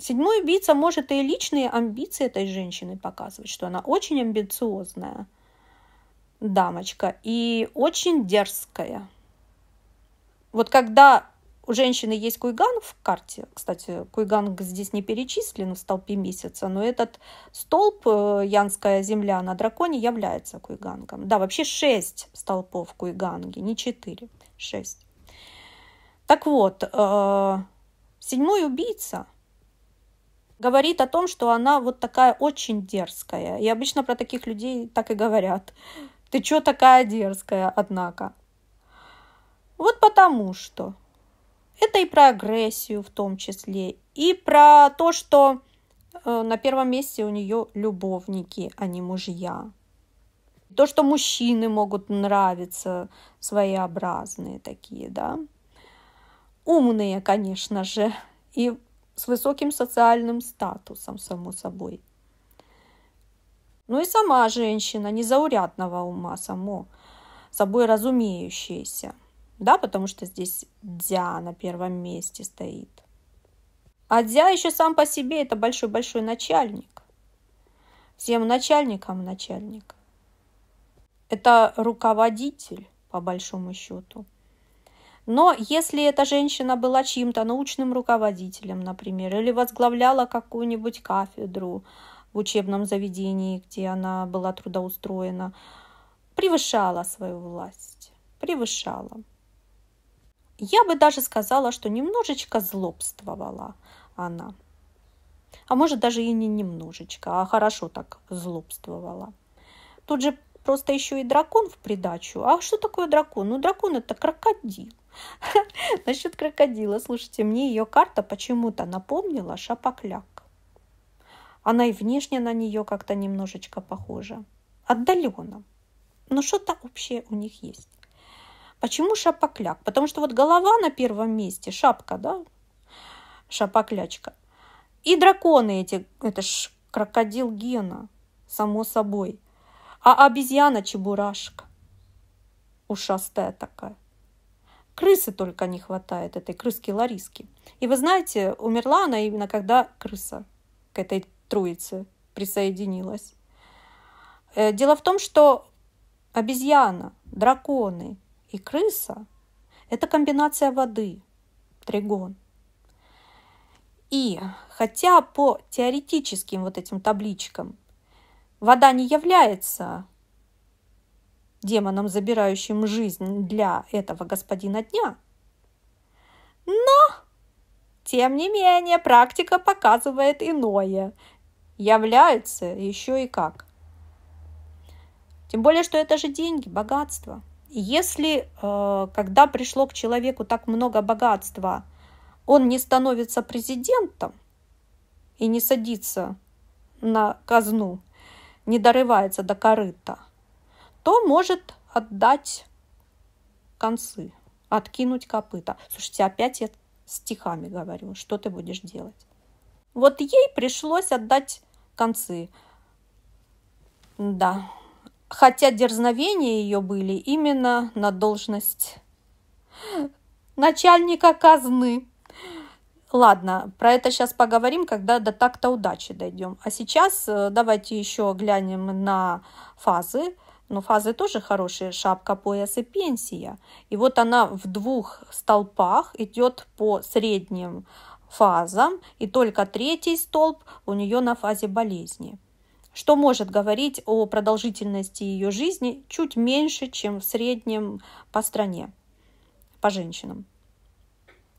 Седьмой убийца может и личные амбиции этой женщины показывать, что она очень амбициозная дамочка и очень дерзкая. Вот когда у женщины есть куйган в карте, кстати, куйган здесь не перечислен в столпе месяца, но этот столб, э, янская земля на драконе, является куйгангом. Да, вообще шесть столпов куйганги, не четыре, шесть. Так вот, э, седьмой убийца – говорит о том, что она вот такая очень дерзкая. И обычно про таких людей так и говорят. Ты чё такая дерзкая, однако? Вот потому что. Это и про агрессию в том числе, и про то, что э, на первом месте у нее любовники, а не мужья. То, что мужчины могут нравиться, своеобразные такие, да. Умные, конечно же. И с высоким социальным статусом, само собой. Ну и сама женщина незаурядного ума, само собой разумеющаяся. Да, потому что здесь дзя на первом месте стоит. А дзя еще сам по себе это большой-большой начальник. Всем начальникам начальник. Это руководитель, по большому счету. Но если эта женщина была чьим-то научным руководителем, например, или возглавляла какую-нибудь кафедру в учебном заведении, где она была трудоустроена, превышала свою власть, превышала. Я бы даже сказала, что немножечко злобствовала она. А может даже и не немножечко, а хорошо так злобствовала. Тут же просто еще и дракон в придачу. А что такое дракон? Ну, дракон это крокодил. Насчет крокодила. Слушайте, мне ее карта почему-то напомнила шапокляк. Она и внешне на нее как-то немножечко похожа. Отдаленно. Но что-то общее у них есть. Почему шапокляк? Потому что вот голова на первом месте, шапка, да? Шапоклячка. И драконы эти, это ж крокодил Гена, само собой. А обезьяна Чебурашка. Ушастая такая. Крысы только не хватает, этой крыски-лариски. И вы знаете, умерла она именно когда крыса к этой троице присоединилась. Э, дело в том, что обезьяна, драконы и крыса – это комбинация воды, тригон. И хотя по теоретическим вот этим табличкам вода не является демоном, забирающим жизнь для этого господина дня. Но, тем не менее, практика показывает иное. Является еще и как. Тем более, что это же деньги, богатство. Если, э, когда пришло к человеку так много богатства, он не становится президентом и не садится на казну, не дорывается до корыта – кто может отдать концы, откинуть копыта. Слушайте, опять я стихами говорю, что ты будешь делать. Вот ей пришлось отдать концы. Да, хотя дерзновения ее были именно на должность начальника казны. Ладно, про это сейчас поговорим, когда до так-то удачи дойдем. А сейчас э, давайте еще глянем на фазы. Но фазы тоже хорошие. Шапка, пояс и пенсия. И вот она в двух столпах идет по средним фазам. И только третий столб у нее на фазе болезни. Что может говорить о продолжительности ее жизни чуть меньше, чем в среднем по стране, по женщинам.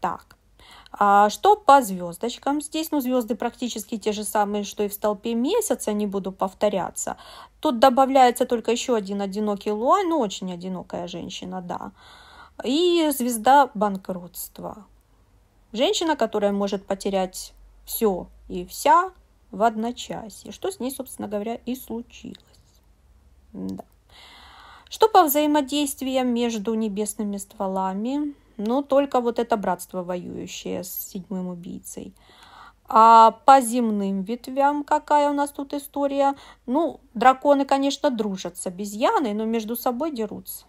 Так. А что по звездочкам? Здесь ну, звезды практически те же самые, что и в столпе месяца, не буду повторяться. Тут добавляется только еще один одинокий луань, ну очень одинокая женщина, да. И звезда банкротства. Женщина, которая может потерять все и вся в одночасье, что с ней, собственно говоря, и случилось. Да. Что по взаимодействиям между небесными стволами? но только вот это братство воюющее с седьмым убийцей. А по земным ветвям какая у нас тут история? Ну, драконы, конечно, дружат с обезьяной, но между собой дерутся.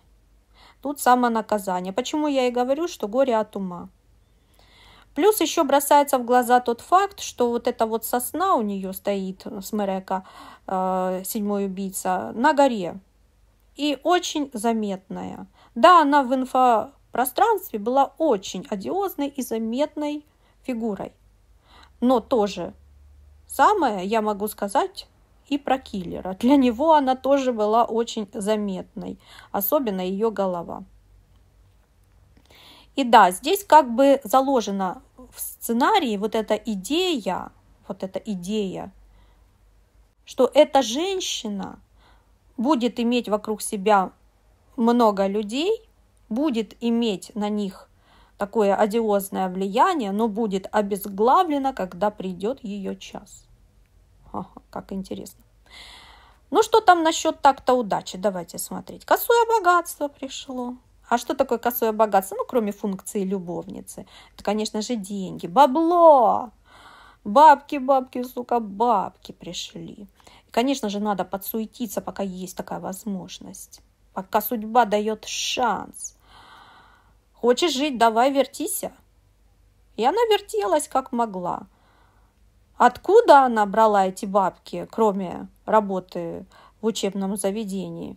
Тут само наказание. Почему я и говорю, что горе от ума. Плюс еще бросается в глаза тот факт, что вот эта вот сосна у нее стоит, Смерека, э, седьмой убийца, на горе. И очень заметная. Да, она в инфо пространстве была очень одиозной и заметной фигурой. Но то же самое я могу сказать и про киллера. Для него она тоже была очень заметной, особенно ее голова. И да, здесь как бы заложена в сценарии вот эта идея, вот эта идея, что эта женщина будет иметь вокруг себя много людей, будет иметь на них такое одиозное влияние, но будет обезглавлена, когда придет ее час. Ага, как интересно. Ну что там насчет так-то удачи? Давайте смотреть. Косое богатство пришло. А что такое косое богатство? Ну, кроме функции любовницы. Это, конечно же, деньги. Бабло! Бабки, бабки, сука, бабки пришли. И, конечно же, надо подсуетиться, пока есть такая возможность. Пока судьба дает шанс. Хочешь жить, давай вертися. И она вертелась, как могла. Откуда она брала эти бабки, кроме работы в учебном заведении?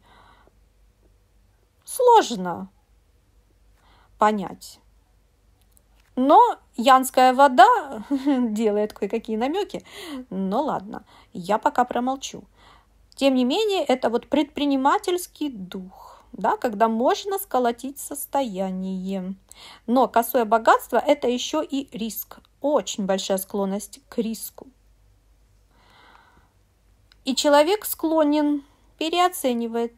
Сложно понять. Но янская вода делает кое-какие намеки. Но ладно, я пока промолчу. Тем не менее, это вот предпринимательский дух да, когда можно сколотить состояние. Но косое богатство – это еще и риск. Очень большая склонность к риску. И человек склонен переоценивать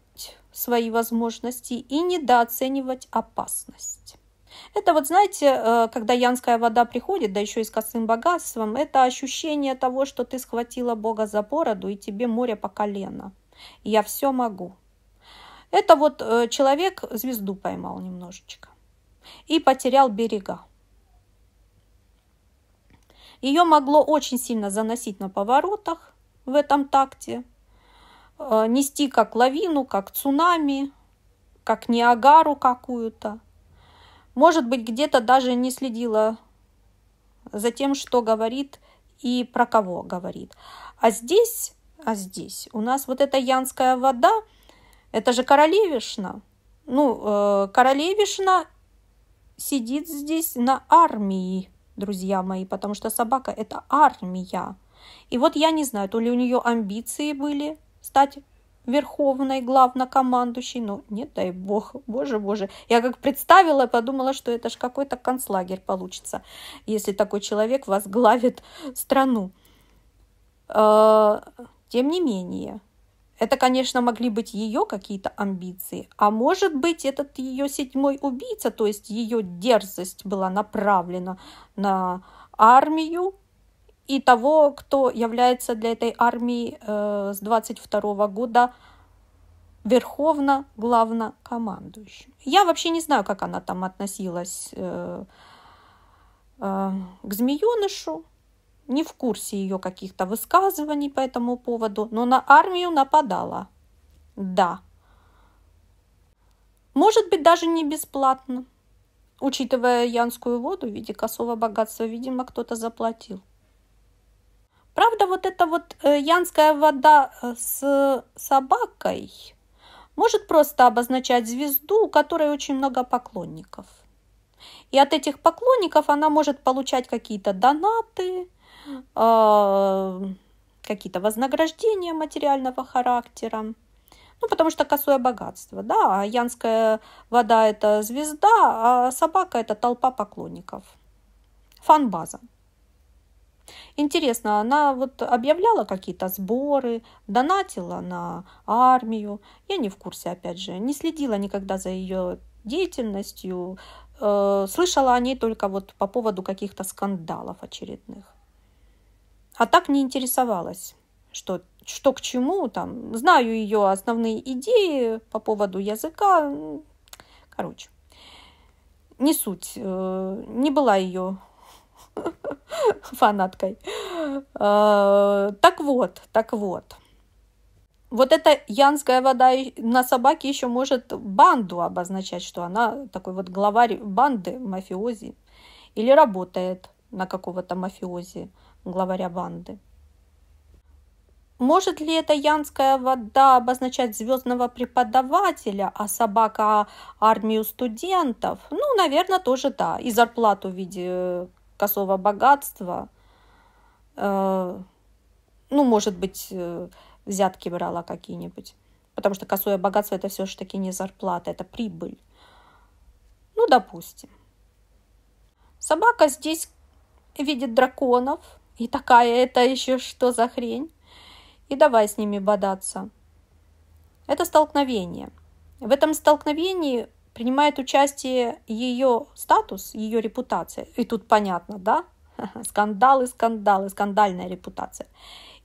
свои возможности и недооценивать опасность. Это вот, знаете, э, когда янская вода приходит, да еще и с косым богатством, это ощущение того, что ты схватила Бога за бороду, и тебе море по колено. Я все могу, это вот э, человек звезду поймал немножечко и потерял берега. Ее могло очень сильно заносить на поворотах в этом такте, э, нести как лавину, как цунами, как неагару какую-то. Может быть, где-то даже не следила за тем, что говорит и про кого говорит. А здесь, а здесь у нас вот эта янская вода – это же королевишна. Ну, э, королевишна сидит здесь на армии, друзья мои, потому что собака – это армия. И вот я не знаю, то ли у нее амбиции были стать верховной главнокомандующей, но не дай бог, боже, боже. Я как представила, подумала, что это же какой-то концлагерь получится, если такой человек возглавит страну. Э, тем не менее, это, конечно, могли быть ее какие-то амбиции, а может быть, этот ее седьмой убийца, то есть ее дерзость была направлена на армию и того, кто является для этой армии э, с 22 года верховно главнокомандующим. Я вообще не знаю, как она там относилась э, э, к змеенышу, не в курсе ее каких-то высказываний по этому поводу, но на армию нападала. Да. Может быть, даже не бесплатно. Учитывая янскую воду в виде косого богатства, видимо, кто-то заплатил. Правда, вот эта вот э, янская вода э, с собакой может просто обозначать звезду, у которой очень много поклонников. И от этих поклонников она может получать какие-то донаты, а, какие-то вознаграждения материального характера. Ну, потому что косое богатство, да, а янская вода – это звезда, а собака – это толпа поклонников. Фанбаза. Интересно, она вот объявляла какие-то сборы, донатила на армию. Я не в курсе, опять же, не следила никогда за ее деятельностью. Э, слышала о ней только вот по поводу каких-то скандалов очередных. А так не интересовалась, что, что к чему там. Знаю ее основные идеи по поводу языка. Короче, не суть. Э, не была ее фанаткой. Э, так вот, так вот. Вот эта янская вода на собаке еще может банду обозначать, что она такой вот главарь банды мафиози или работает на какого-то мафиози главаря банды. Может ли эта янская вода обозначать звездного преподавателя, а собака армию студентов? Ну, наверное, тоже да. И зарплату в виде э, косого богатства. Э, ну, может быть, э, взятки брала какие-нибудь. Потому что косое богатство – это все же таки не зарплата, это прибыль. Ну, допустим. Собака здесь видит драконов – и такая это еще что за хрень? И давай с ними бодаться. Это столкновение. В этом столкновении принимает участие ее статус, ее репутация. И тут понятно, да? Скандалы, скандалы, скандальная репутация.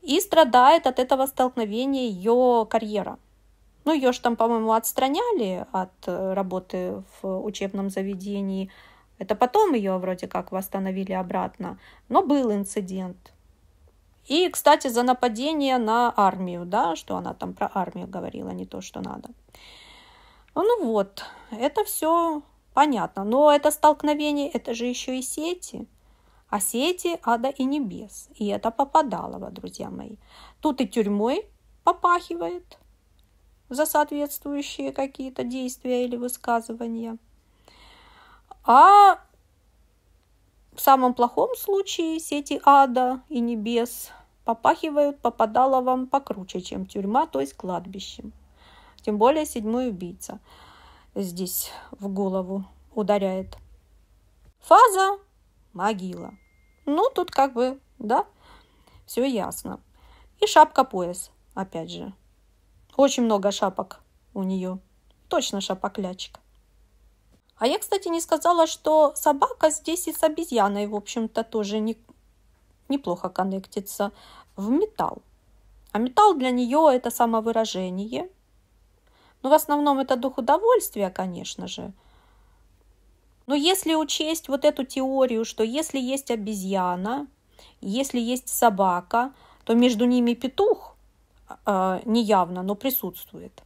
И страдает от этого столкновения ее карьера. Ну, ее же там, по-моему, отстраняли от э, работы в учебном заведении – это потом ее вроде как восстановили обратно, но был инцидент. И, кстати, за нападение на армию, да, что она там про армию говорила, не то, что надо. Ну, вот, это все понятно. Но это столкновение, это же еще и сети. А сети ада и небес. И это попадалово, друзья мои. Тут и тюрьмой попахивает за соответствующие какие-то действия или высказывания – а в самом плохом случае сети ада и небес попахивают попадало вам покруче, чем тюрьма, то есть кладбищем. Тем более седьмой убийца здесь в голову ударяет. Фаза – могила. Ну, тут как бы, да, все ясно. И шапка-пояс, опять же. Очень много шапок у нее. Точно шапоклячка. А я, кстати, не сказала, что собака здесь и с обезьяной, в общем-то, тоже не, неплохо коннектится в металл. А металл для нее – это самовыражение. Но ну, в основном это дух удовольствия, конечно же. Но если учесть вот эту теорию, что если есть обезьяна, если есть собака, то между ними петух э, неявно, но присутствует.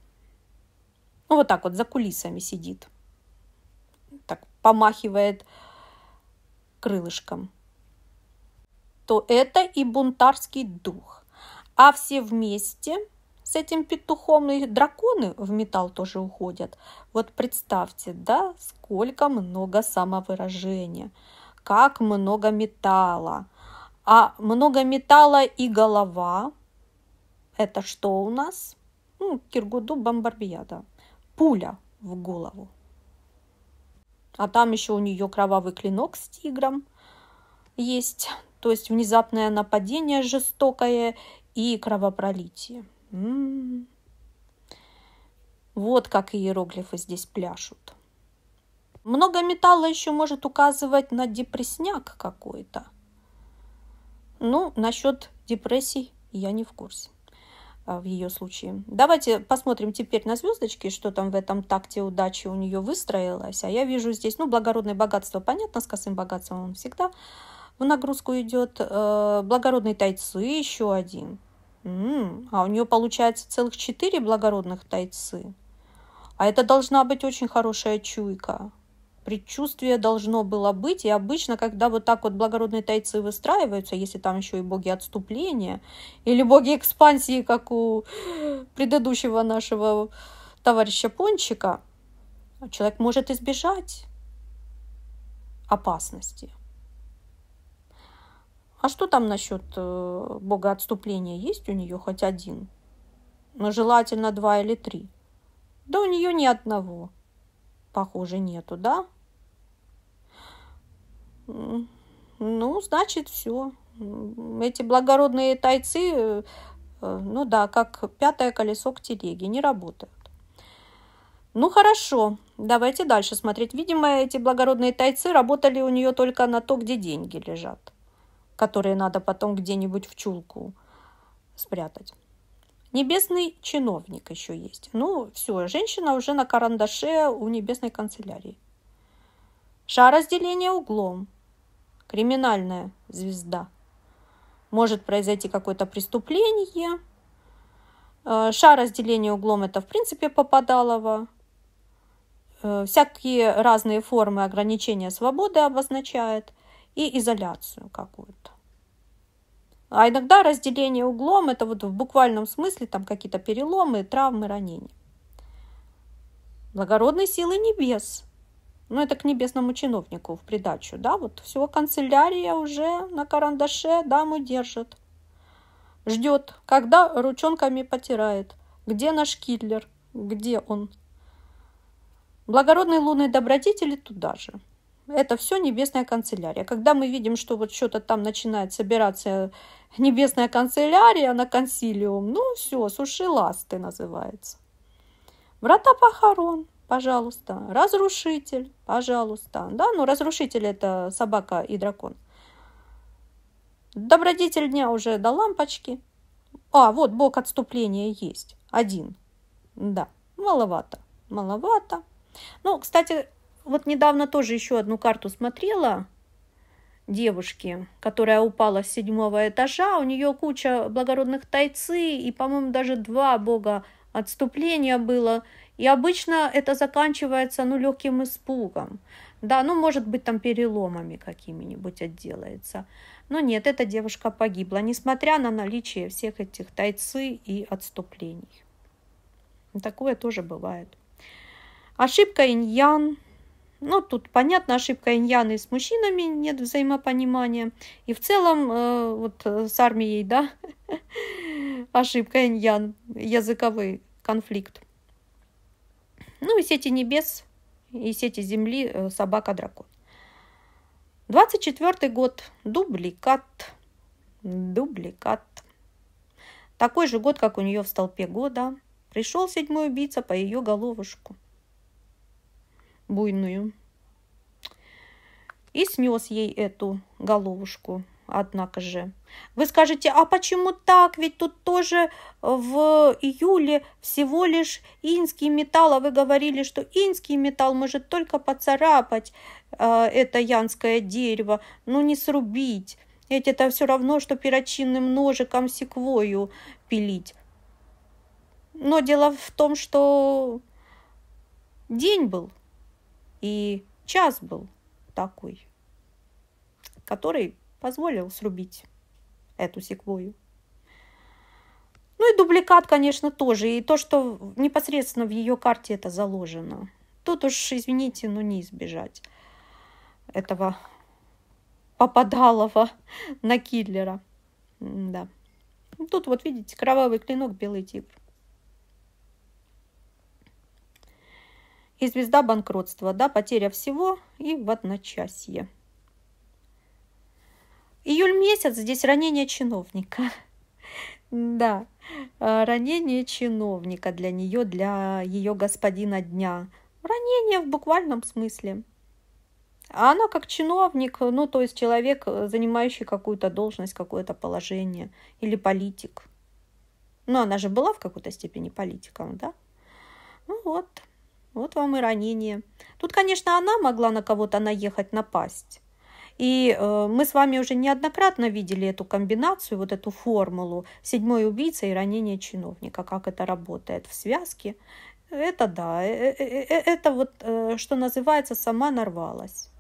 Ну вот так вот за кулисами сидит – помахивает крылышком, то это и бунтарский дух. А все вместе с этим петухом и драконы в металл тоже уходят. Вот представьте, да, сколько много самовыражения, как много металла. А много металла и голова. Это что у нас? Ну, Киргуду бомбарбияда. Пуля в голову. А там еще у нее кровавый клинок с тигром есть. То есть внезапное нападение жестокое и кровопролитие. М-м-м. Вот как иероглифы здесь пляшут. Много металла еще может указывать на депресняк какой-то. Ну, насчет депрессий я не в курсе. А, в ее случае. Давайте посмотрим теперь на звездочки, что там в этом такте удачи у нее выстроилось. А я вижу здесь, ну, благородное богатство, понятно, с косым богатством он всегда в нагрузку идет. Э, благородные тайцы еще один. а у нее получается целых четыре благородных тайцы. А это должна быть очень хорошая чуйка предчувствие должно было быть. И обычно, когда вот так вот благородные тайцы выстраиваются, если там еще и боги отступления или боги экспансии, как у предыдущего нашего товарища Пончика, человек может избежать опасности. А что там насчет э, бога отступления? Есть у нее хоть один? Но ну, желательно два или три. Да у нее ни одного. Похоже, нету, да? Ну, значит, все. Эти благородные тайцы, э, ну да, как пятое колесо к телеге, не работают. Ну хорошо, давайте дальше смотреть. Видимо, эти благородные тайцы работали у нее только на то, где деньги лежат, которые надо потом где-нибудь в чулку спрятать. Небесный чиновник еще есть. Ну, все, женщина уже на карандаше у небесной канцелярии. Шар разделения углом криминальная звезда. Может произойти какое-то преступление. Э, Шар разделения углом это в принципе попадалово. Э, всякие разные формы ограничения свободы обозначает и изоляцию какую-то. А иногда разделение углом это вот в буквальном смысле там какие-то переломы, травмы, ранения. Благородные силы небес – ну, это к небесному чиновнику в придачу, да, вот всего канцелярия уже на карандаше даму держит. Ждет, когда ручонками потирает. Где наш Кидлер? Где он? Благородные лунные добродетели туда же. Это все небесная канцелярия. Когда мы видим, что вот что-то там начинает собираться небесная канцелярия на консилиум, ну все, суши ласты называется. Врата похорон – пожалуйста, разрушитель, пожалуйста, да, ну разрушитель это собака и дракон. Добродетель дня уже до лампочки. А, вот бог отступления есть, один, да, маловато, маловато. Ну, кстати, вот недавно тоже еще одну карту смотрела, девушки, которая упала с седьмого этажа. У нее куча благородных тайцы и, по-моему, даже два бога отступления было. И обычно это заканчивается ну, легким испугом. Да, ну, может быть, там переломами какими-нибудь отделается. Но нет, эта девушка погибла, несмотря на наличие всех этих тайцы и отступлений. Такое тоже бывает. Ошибка иньян. Ну, тут понятно, ошибка иньян и с мужчинами нет взаимопонимания. И в целом, э, вот э, с армией, да, ошибка иньян, языковой конфликт. Ну и сети небес, и сети земли э, собака-дракон. 24 год. Дубликат. Дубликат. Такой же год, как у нее в столпе года. Пришел седьмой убийца по ее головушку. Буйную. И снес ей эту головушку однако же. Вы скажете, а почему так? Ведь тут тоже э, в июле всего лишь инский металл, а вы говорили, что инский металл может только поцарапать э, это янское дерево, но ну, не срубить. Ведь это все равно, что перочинным ножиком секвою пилить. Но дело в том, что день был и час был такой, который позволил срубить эту секвою. Ну и дубликат, конечно, тоже. И то, что непосредственно в ее карте это заложено. Тут уж, извините, но ну не избежать этого попадалого на киллера. Да. Ну тут вот видите, кровавый клинок, белый тигр. И звезда банкротства, да, потеря всего и в одночасье. Июль месяц, здесь ранение чиновника. Да, э, ранение чиновника для нее, для ее господина дня. Ранение в буквальном смысле. А она как чиновник, ну то есть человек, э, занимающий какую-то должность, какое-то положение или политик. Ну она же была в какой-то степени политиком, да? Ну вот, вот вам и ранение. Тут, конечно, она могла на кого-то наехать, напасть. И э, мы с вами уже неоднократно видели эту комбинацию, вот эту формулу «седьмой убийца и ранение чиновника», как это работает в связке. Это да, э, э, это вот, что называется, сама нарвалась.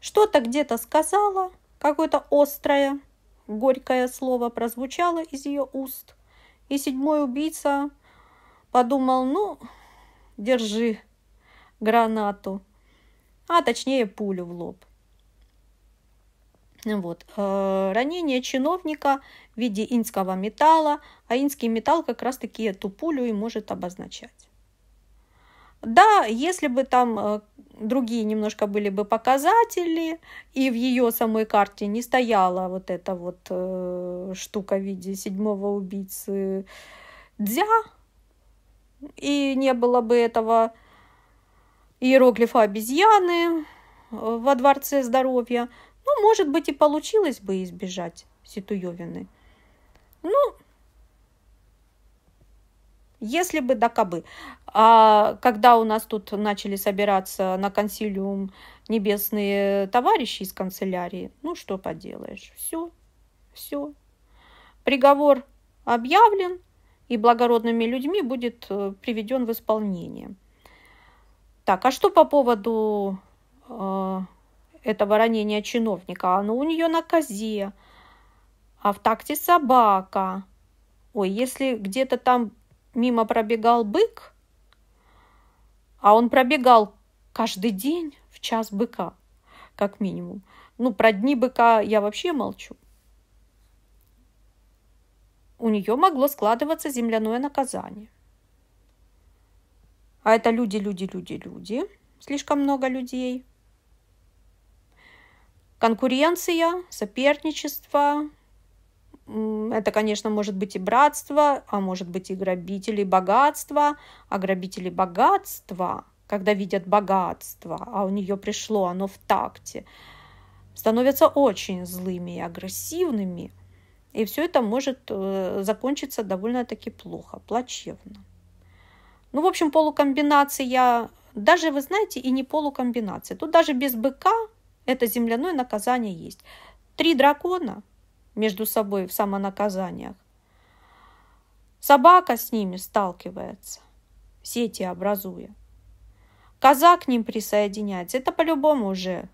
Что-то где-то сказала, какое-то острое, горькое слово прозвучало из ее уст. И седьмой убийца подумал, ну, держи гранату, а точнее пулю в лоб. Вот. Э, ранение чиновника в виде инского металла, а инский металл как раз-таки эту пулю и может обозначать. Да, если бы там э, другие немножко были бы показатели, и в ее самой карте не стояла вот эта вот э, штука в виде седьмого убийцы Дзя, и не было бы этого иероглифа обезьяны во Дворце здоровья, ну, может быть, и получилось бы избежать Ситуевины. Ну, если бы да кабы. А когда у нас тут начали собираться на консилиум небесные товарищи из канцелярии, ну что поделаешь, все, все. Приговор объявлен, и благородными людьми будет э, приведен в исполнение. Так, а что по поводу э, этого ранения чиновника, а оно у нее на козе, а в такте собака. Ой, если где-то там мимо пробегал бык, а он пробегал каждый день в час быка, как минимум. Ну, про дни быка я вообще молчу. У нее могло складываться земляное наказание. А это люди, люди, люди, люди. Слишком много людей. Конкуренция, соперничество, это, конечно, может быть и братство, а может быть и грабители богатства. А грабители богатства, когда видят богатство, а у нее пришло оно в такте, становятся очень злыми и агрессивными. И все это может э, закончиться довольно-таки плохо, плачевно. Ну, в общем, полукомбинация, даже, вы знаете, и не полукомбинация. Тут даже без быка это земляное наказание есть. Три дракона между собой в самонаказаниях. Собака с ними сталкивается, сети образуя. Коза к ним присоединяется. Это по-любому уже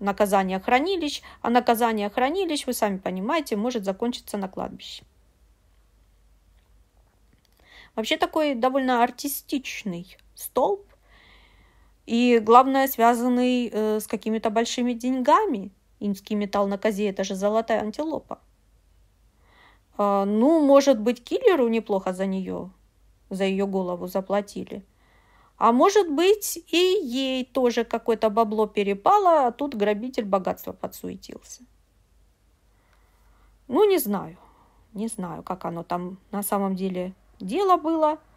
наказание хранилищ, а наказание хранилищ, вы сами понимаете, может закончиться на кладбище. Вообще такой довольно артистичный столб и главное, связанный э, с какими-то большими деньгами. Инский металл на козе – это же золотая антилопа. Э, ну, может быть, киллеру неплохо за нее, за ее голову заплатили. А может быть, и ей тоже какое-то бабло перепало, а тут грабитель богатства подсуетился. Ну, не знаю, не знаю, как оно там на самом деле дело было –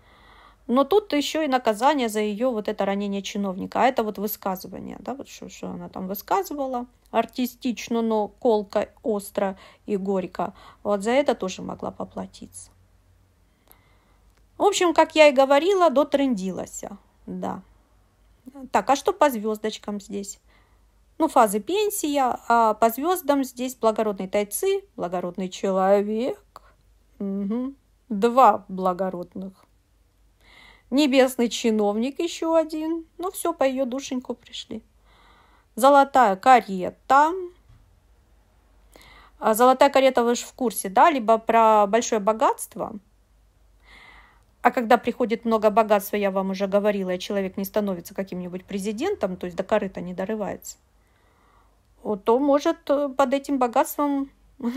но тут еще и наказание за ее вот это ранение чиновника. А это вот высказывание, да, вот что, что она там высказывала артистично, но колко, остро и горько. Вот за это тоже могла поплатиться. В общем, как я и говорила, дотрендилась. Да. Так, а что по звездочкам здесь? Ну, фазы пенсия, а по звездам здесь благородный тайцы, благородный человек. Угу. Два благородных. Небесный чиновник еще один. Ну, все, по ее душеньку пришли. Золотая карета. А, золотая карета, вы же в курсе, да? Либо про большое богатство. А когда приходит много богатства, я вам уже говорила, и человек не становится каким-нибудь президентом, то есть до корыта не дорывается, то может под этим богатством,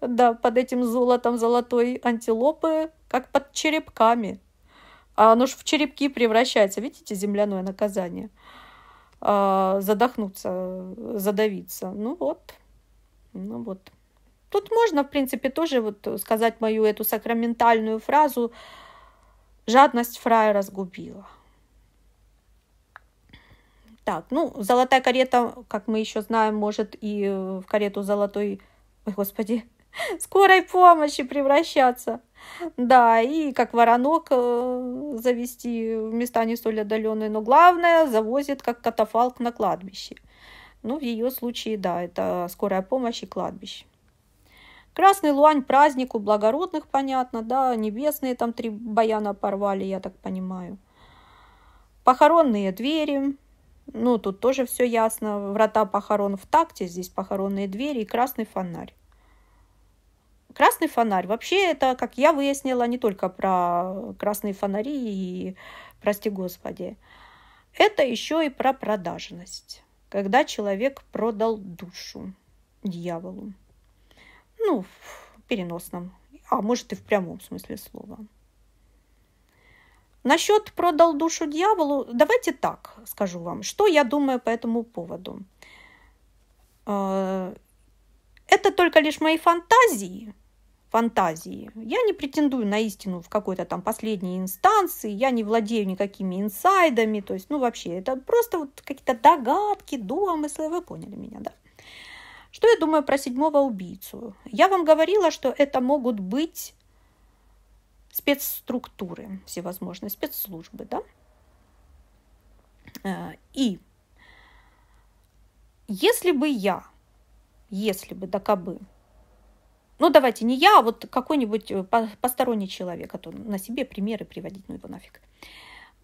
да, под этим золотом золотой антилопы, как под черепками – а оно ж в черепки превращается. Видите, земляное наказание. А, задохнуться, задавиться. Ну вот. Ну вот. Тут можно, в принципе, тоже вот сказать мою эту сакраментальную фразу «Жадность фрая разгубила». Так, ну, золотая карета, как мы еще знаем, может и в карету золотой... Ой, господи, скорой помощи превращаться. Да, и как воронок э, завести в места не столь отдаленные, но главное, завозит как катафалк на кладбище. Ну, в ее случае, да, это скорая помощь и кладбище. Красный луань празднику благородных, понятно, да, небесные там три баяна порвали, я так понимаю. Похоронные двери, ну, тут тоже все ясно, врата похорон в такте, здесь похоронные двери и красный фонарь красный фонарь. Вообще это, как я выяснила, не только про красные фонари и, прости господи, это еще и про продажность. Когда человек продал душу дьяволу. Ну, в переносном, а может и в прямом смысле слова. Насчет продал душу дьяволу, давайте так скажу вам, что я думаю по этому поводу. Э, это только лишь мои фантазии, фантазии. Я не претендую на истину в какой-то там последней инстанции, я не владею никакими инсайдами, то есть, ну, вообще, это просто вот какие-то догадки, домыслы, вы поняли меня, да? Что я думаю про седьмого убийцу? Я вам говорила, что это могут быть спецструктуры всевозможные, спецслужбы, да? Э, и если бы я, если бы, да кабы, ну давайте не я, а вот какой-нибудь э, посторонний человек, а то на себе примеры приводить, ну его нафиг.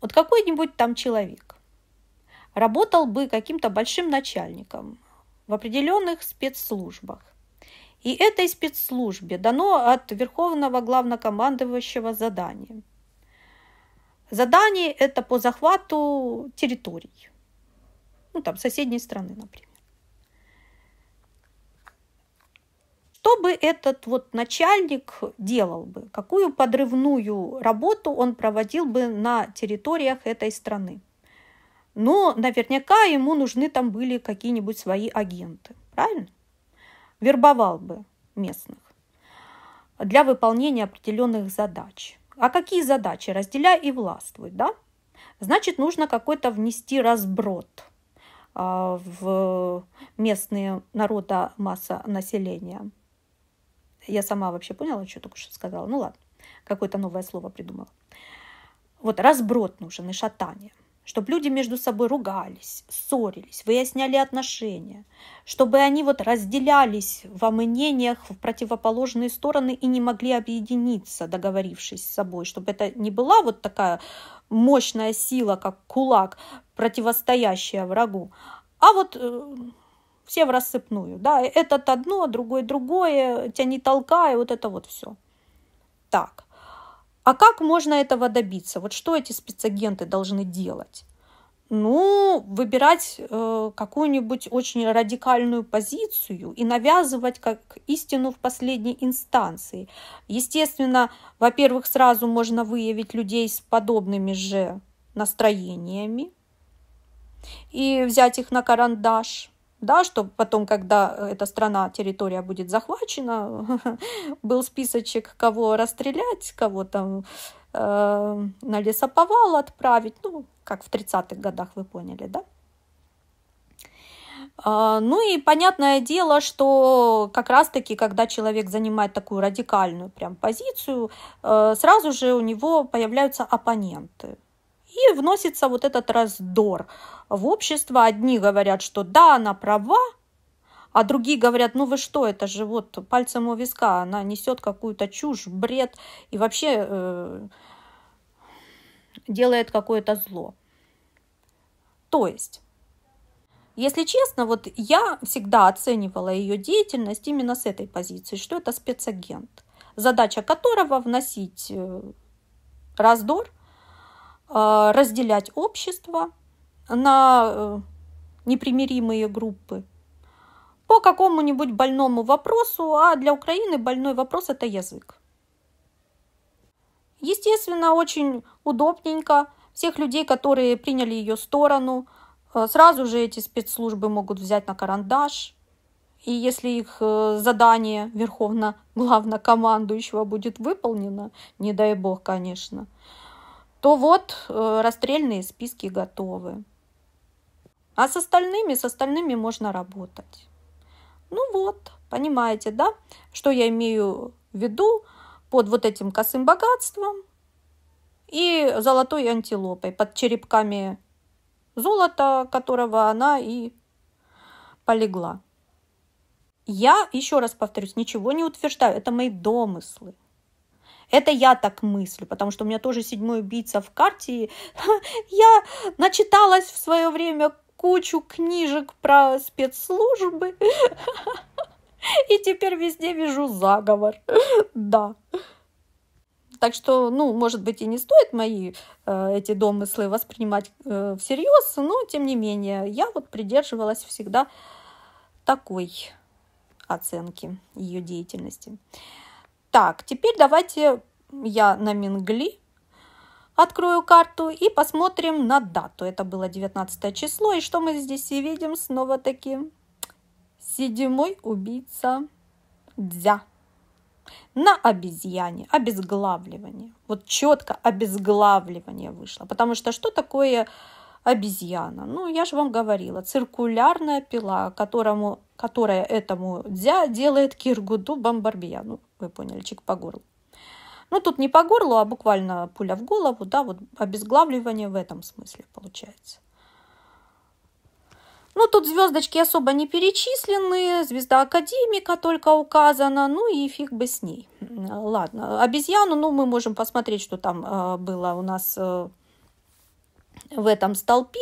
Вот какой-нибудь там человек работал бы каким-то большим начальником в определенных спецслужбах. И этой спецслужбе дано от Верховного Главнокомандующего задание. Задание это по захвату территорий, ну там соседней страны, например. Что бы этот вот начальник делал бы? Какую подрывную работу он проводил бы на территориях этой страны? Но наверняка ему нужны там были какие-нибудь свои агенты, правильно? Вербовал бы местных для выполнения определенных задач. А какие задачи? Разделяй и властвуй, да? Значит, нужно какой-то внести разброд а, в местные народа масса населения. Я сама вообще поняла, что только что сказала. Ну ладно, какое-то новое слово придумала. Вот разброд нужен и шатание чтобы люди между собой ругались, ссорились, выясняли отношения, чтобы они вот разделялись во мнениях в противоположные стороны и не могли объединиться, договорившись с собой, чтобы это не была вот такая мощная сила, как кулак, противостоящая врагу, а вот э, все в рассыпную, да, этот одно, а другой другое, тебя не толкая, вот это вот все. Так, а как можно этого добиться? Вот что эти спецагенты должны делать? Ну, выбирать э, какую-нибудь очень радикальную позицию и навязывать как истину в последней инстанции. Естественно, во-первых, сразу можно выявить людей с подобными же настроениями и взять их на карандаш – да, чтобы потом, когда э, эта страна, территория будет захвачена, был списочек, кого расстрелять, кого там э, на лесоповал отправить, ну, как в 30-х годах, вы поняли, да? А, ну и понятное дело, что как раз-таки, когда человек занимает такую радикальную прям позицию, э, сразу же у него появляются оппоненты. И вносится вот этот раздор в общество. Одни говорят, что да, она права, а другие говорят, ну вы что, это же вот пальцем у виска, она несет какую-то чушь, бред и вообще э, делает какое-то зло. То есть, если честно, вот я всегда оценивала ее деятельность именно с этой позиции, что это спецагент, задача которого вносить э, раздор Э, разделять общество на э, непримиримые группы по какому-нибудь больному вопросу, а для Украины больной вопрос – это язык. Естественно, очень удобненько всех людей, которые приняли ее сторону, э, сразу же эти спецслужбы могут взять на карандаш. И если их задание верховно главнокомандующего будет выполнено, не дай бог, конечно – то вот э, расстрельные списки готовы. А с остальными, с остальными можно работать. Ну вот, понимаете, да, что я имею в виду под вот этим косым богатством и золотой антилопой, под черепками золота, которого она и полегла. Я, еще раз повторюсь, ничего не утверждаю, это мои домыслы. Это я так мыслю, потому что у меня тоже седьмой убийца в карте. Я начиталась в свое время кучу книжек про спецслужбы. И теперь везде вижу заговор. Да. Так что, ну, может быть, и не стоит мои э, эти домыслы воспринимать э, всерьез, но, тем не менее, я вот придерживалась всегда такой оценки ее деятельности. Так, теперь давайте я на Мингли открою карту и посмотрим на дату. Это было 19 число. И что мы здесь и видим? Снова-таки седьмой убийца Дзя на обезьяне, обезглавливание. Вот четко обезглавливание вышло. Потому что что такое обезьяна. Ну, я же вам говорила, циркулярная пила, которому, которая этому дя делает Киргуду бомбарбия. Ну, вы поняли, чик по горлу. Ну, тут не по горлу, а буквально пуля в голову, да, вот обезглавливание в этом смысле получается. Ну, тут звездочки особо не перечислены, звезда академика только указана, ну и фиг бы с ней. Ладно, обезьяну, ну, мы можем посмотреть, что там э, было у нас э, в этом столпе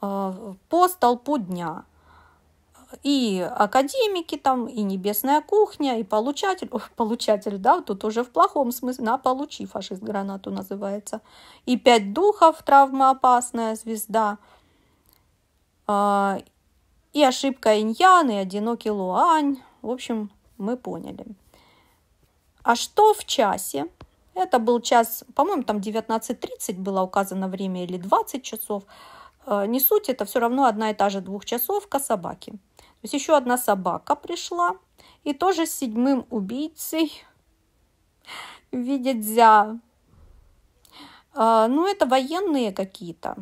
э, по столпу дня. И академики там, и небесная кухня, и получатель, получатель, да, тут уже в плохом смысле, на получи, фашист гранату называется, и пять духов, травмоопасная звезда, а, и ошибка иньян, и одинокий луань, в общем, мы поняли. А что в часе? Это был час, по-моему, там 19.30 было указано время или 20 часов. Э, не суть, это все равно одна и та же двухчасовка собаки. То есть еще одна собака пришла, и тоже с седьмым убийцей в виде э, Ну, это военные какие-то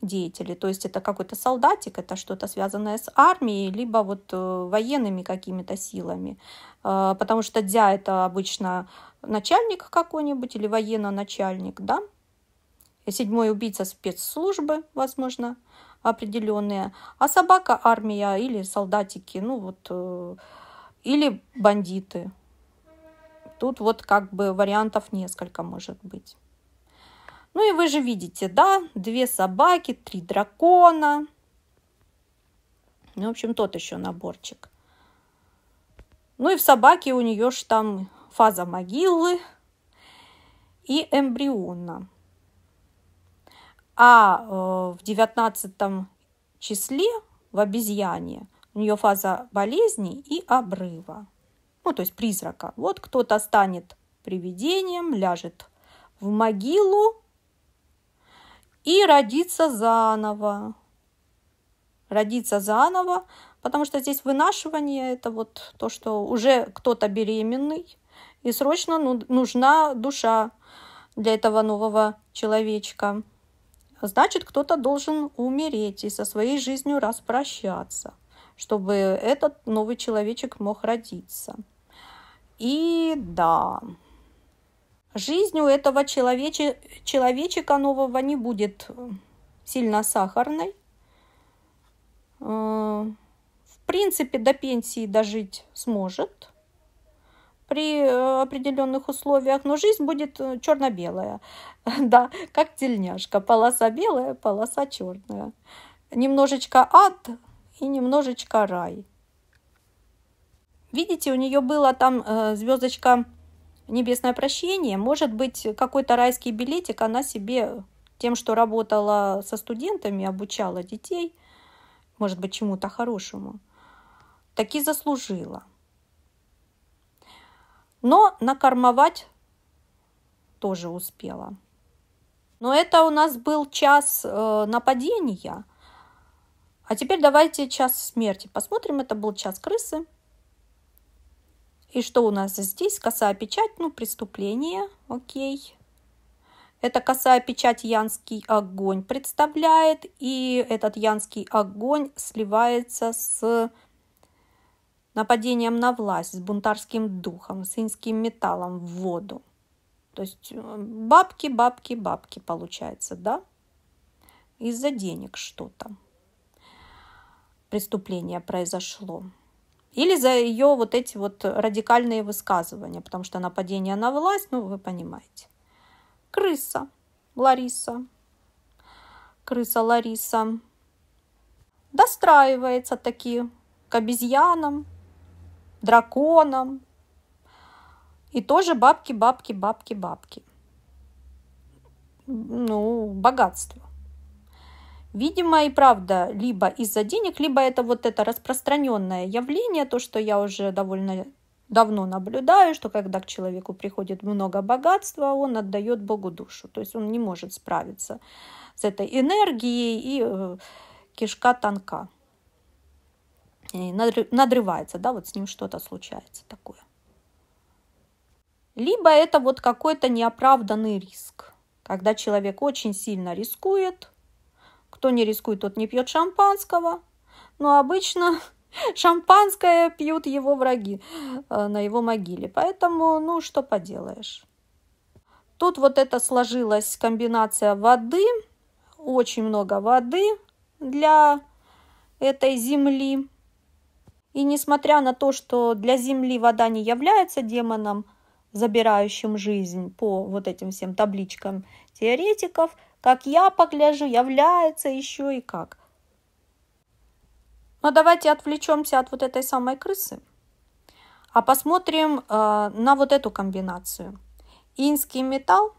деятели, то есть это какой-то солдатик, это что-то связанное с армией, либо вот э, военными какими-то силами, потому что дзя это обычно начальник какой-нибудь или военно-начальник, да? Седьмой убийца спецслужбы, возможно, определенные. А собака армия или солдатики, ну вот, э, или бандиты. Тут вот как бы вариантов несколько может быть. Ну и вы же видите, да, две собаки, три дракона. Ну, в общем, тот еще наборчик. Ну и в собаке у нее ж там фаза могилы и эмбриона. А э, в 19 числе в обезьяне у нее фаза болезни и обрыва, ну то есть призрака. Вот кто-то станет привидением, ляжет в могилу и родится заново. родится заново, потому что здесь вынашивание – это вот то, что уже кто-то беременный, и срочно ну, нужна душа для этого нового человечка. Значит, кто-то должен умереть и со своей жизнью распрощаться, чтобы этот новый человечек мог родиться. И да, жизнь у этого человече... человечика нового не будет сильно сахарной. Э, в принципе, до пенсии дожить сможет – при э, определенных условиях, но жизнь будет э, черно-белая, да, как тельняшка, полоса белая, полоса черная, немножечко ад и немножечко рай. Видите, у нее было там э, звездочка небесное прощение, может быть, какой-то райский билетик она себе тем, что работала со студентами, обучала детей, может быть, чему-то хорошему, таки заслужила. Но накормовать тоже успела. Но это у нас был час э, нападения. А теперь давайте час смерти. Посмотрим, это был час крысы. И что у нас здесь? Косая печать, ну, преступление, окей. Это косая печать янский огонь представляет, и этот янский огонь сливается с нападением на власть, с бунтарским духом, с инским металлом в воду. То есть э, бабки, бабки, бабки получается, да? Из-за денег что-то. Преступление произошло. Или за ее вот эти вот радикальные высказывания, потому что нападение на власть, ну, вы понимаете. Крыса Лариса. Крыса Лариса достраивается таки к обезьянам, драконом. И тоже бабки, бабки, бабки, бабки. Ну, богатство. Видимо, и правда, либо из-за денег, либо это вот это распространенное явление, то, что я уже довольно давно наблюдаю, что когда к человеку приходит много богатства, он отдает Богу душу. То есть он не может справиться с этой энергией и э, кишка тонка надрывается, да, вот с ним что-то случается такое. Либо это вот какой-то неоправданный риск, когда человек очень сильно рискует. Кто не рискует, тот не пьет шампанского. Но обычно шампанское пьют его враги э, на его могиле. Поэтому, ну, что поделаешь. Тут вот это сложилась комбинация воды, очень много воды для этой земли. И несмотря на то, что для Земли вода не является демоном, забирающим жизнь по вот этим всем табличкам теоретиков, как я погляжу, является еще и как. Но давайте отвлечемся от вот этой самой крысы, а посмотрим э, на вот эту комбинацию. Инский металл,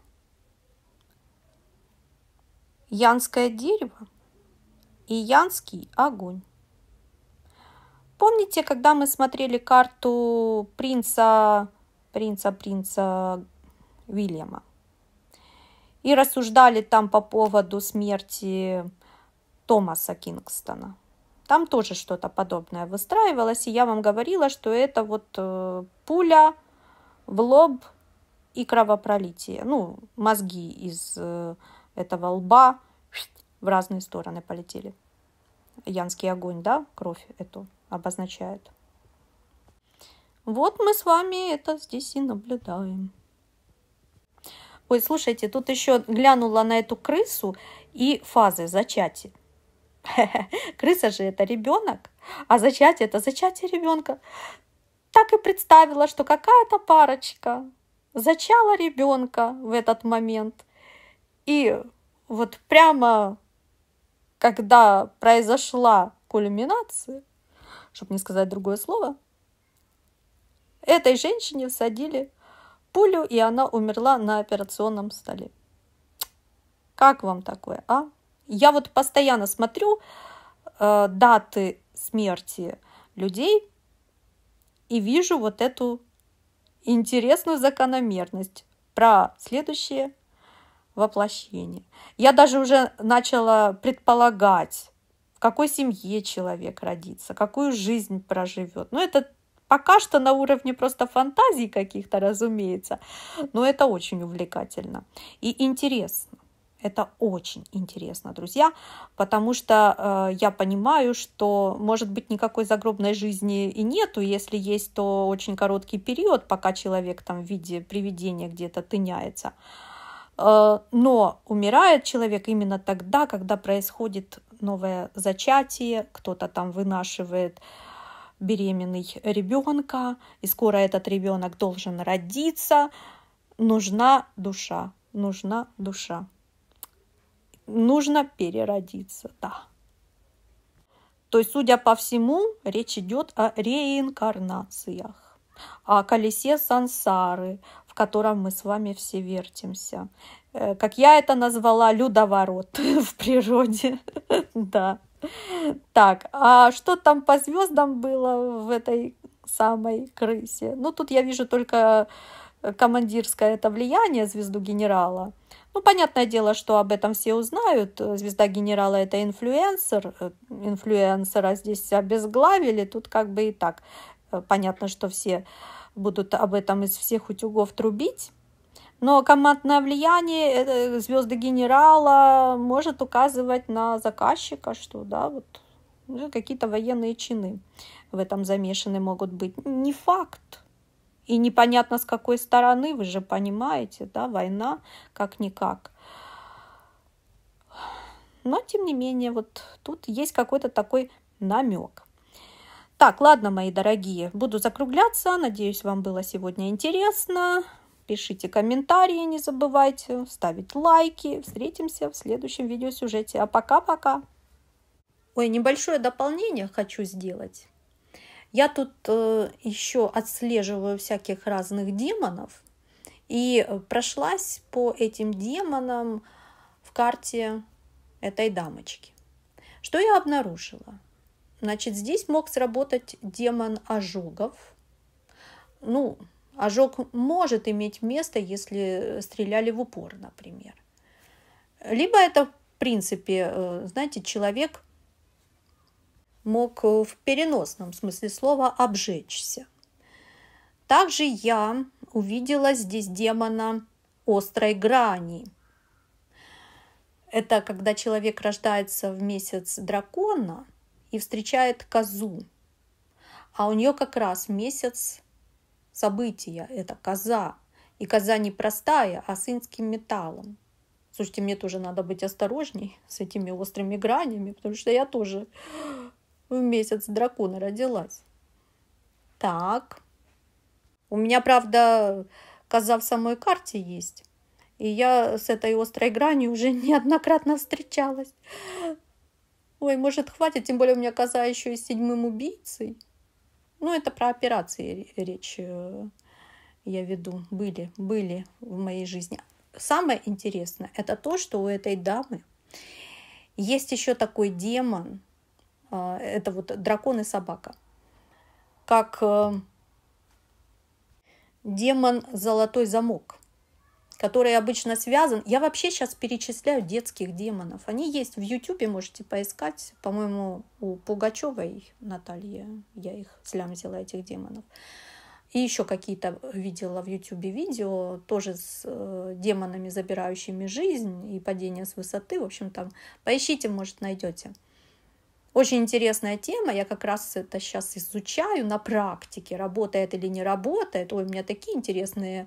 янское дерево и янский огонь. Помните, когда мы смотрели карту принца, принца, принца Уильяма? И рассуждали там по поводу смерти Томаса Кингстона. Там тоже что-то подобное выстраивалось, и я вам говорила, что это вот э, пуля в лоб и кровопролитие. Ну, мозги из э, этого лба в разные стороны полетели. Янский огонь, да, кровь эту обозначают. Вот мы с вами это здесь и наблюдаем. Ой, слушайте, тут еще глянула на эту крысу и фазы зачатия. Крыса же это ребенок, а зачатие это зачатие ребенка. Так и представила, что какая-то парочка зачала ребенка в этот момент. И вот прямо когда произошла кульминация, чтобы не сказать другое слово, этой женщине всадили пулю, и она умерла на операционном столе. Как вам такое, а? Я вот постоянно смотрю э, даты смерти людей и вижу вот эту интересную закономерность про следующее воплощение. Я даже уже начала предполагать, какой семье человек родится, какую жизнь проживет. Но ну, это пока что на уровне просто фантазий каких-то, разумеется, но это очень увлекательно и интересно. Это очень интересно, друзья, потому что э, я понимаю, что, может быть, никакой загробной жизни и нету. Если есть, то очень короткий период, пока человек там в виде привидения где-то тыняется. Э, но умирает человек именно тогда, когда происходит новое зачатие, кто-то там вынашивает беременный ребенка, и скоро этот ребенок должен родиться. Нужна душа, нужна душа. Нужно переродиться, да. То есть, судя по всему, речь идет о реинкарнациях, о колесе сансары, котором мы с вами все вертимся. Э, как я это назвала, людоворот в природе. Да. Так, а что там по звездам было в этой самой крысе? Ну, тут я вижу только э, командирское это влияние звезду генерала. Ну, понятное дело, что об этом все узнают. Звезда генерала – это инфлюенсер. Э, инфлюенсера здесь обезглавили. Тут как бы и так понятно, что все будут об этом из всех утюгов трубить. Но командное влияние э, звезды генерала может указывать на заказчика, что да, вот ну, какие-то военные чины в этом замешаны могут быть. Не факт. И непонятно с какой стороны, вы же понимаете, да, война как-никак. Но, тем не менее, вот тут есть какой-то такой намек – так, ладно, мои дорогие, буду закругляться. Надеюсь, вам было сегодня интересно. Пишите комментарии, не забывайте ставить лайки. Встретимся в следующем видеосюжете. А пока-пока. Ой, небольшое дополнение хочу сделать. Я тут э, еще отслеживаю всяких разных демонов и прошлась по этим демонам в карте этой дамочки. Что я обнаружила? Значит, здесь мог сработать демон ожогов. Ну, ожог может иметь место, если стреляли в упор, например. Либо это, в принципе, э, знаете, человек мог в переносном смысле слова обжечься. Также я увидела здесь демона острой грани. Это когда человек рождается в месяц дракона – и встречает козу. А у нее как раз месяц события – это коза. И коза не простая, а с инским металлом. Слушайте, мне тоже надо быть осторожней с этими острыми гранями, потому что я тоже в месяц дракона родилась. Так. У меня, правда, коза в самой карте есть. И я с этой острой гранью уже неоднократно встречалась. Ой, может, хватит, тем более у меня коза еще и седьмым убийцей. Ну, это про операции речь э, я веду. Были, были в моей жизни. Самое интересное, это то, что у этой дамы есть еще такой демон, э, это вот дракон и собака, как э, демон золотой замок который обычно связан. Я вообще сейчас перечисляю детских демонов. Они есть в Ютубе, можете поискать. По-моему, у Пугачевой Натальи я их слям взяла, этих демонов. И еще какие-то видела в Ютубе видео, тоже с э, демонами, забирающими жизнь и падение с высоты. В общем, там поищите, может, найдете. Очень интересная тема, я как раз это сейчас изучаю на практике, работает или не работает. Ой, у меня такие интересные э,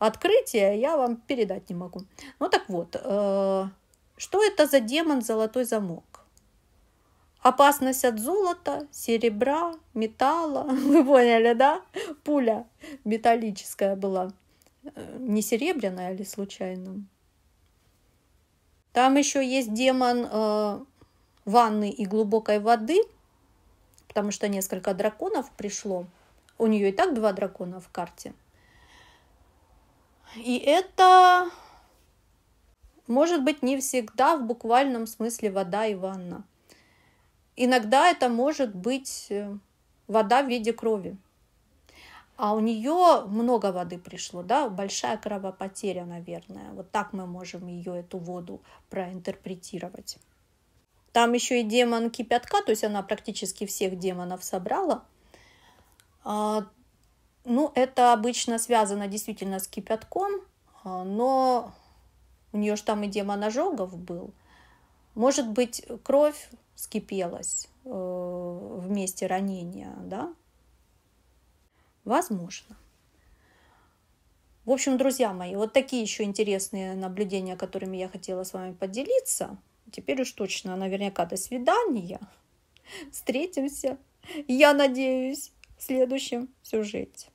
открытие я вам передать не могу. Ну так вот, э, что это за демон золотой замок? Опасность от золота, серебра, металла. Вы поняли, да? Пуля металлическая была. Э, не серебряная ли случайно? Там еще есть демон э, ванны и глубокой воды, потому что несколько драконов пришло. У нее и так два дракона в карте – и это может быть не всегда в буквальном смысле вода и ванна. Иногда это может быть э, вода в виде крови. А у нее много воды пришло, да, большая кровопотеря, наверное. Вот так мы можем ее, эту воду, проинтерпретировать. Там еще и демон кипятка, то есть она практически всех демонов собрала. А, ну, это обычно связано действительно с кипятком, а, но у нее же там и демон ожогов был. Может быть, кровь скипелась э, в месте ранения, да? Возможно. В общем, друзья мои, вот такие еще интересные наблюдения, которыми я хотела с вами поделиться. Теперь уж точно, наверняка, до свидания. Встретимся, я надеюсь, в следующем сюжете.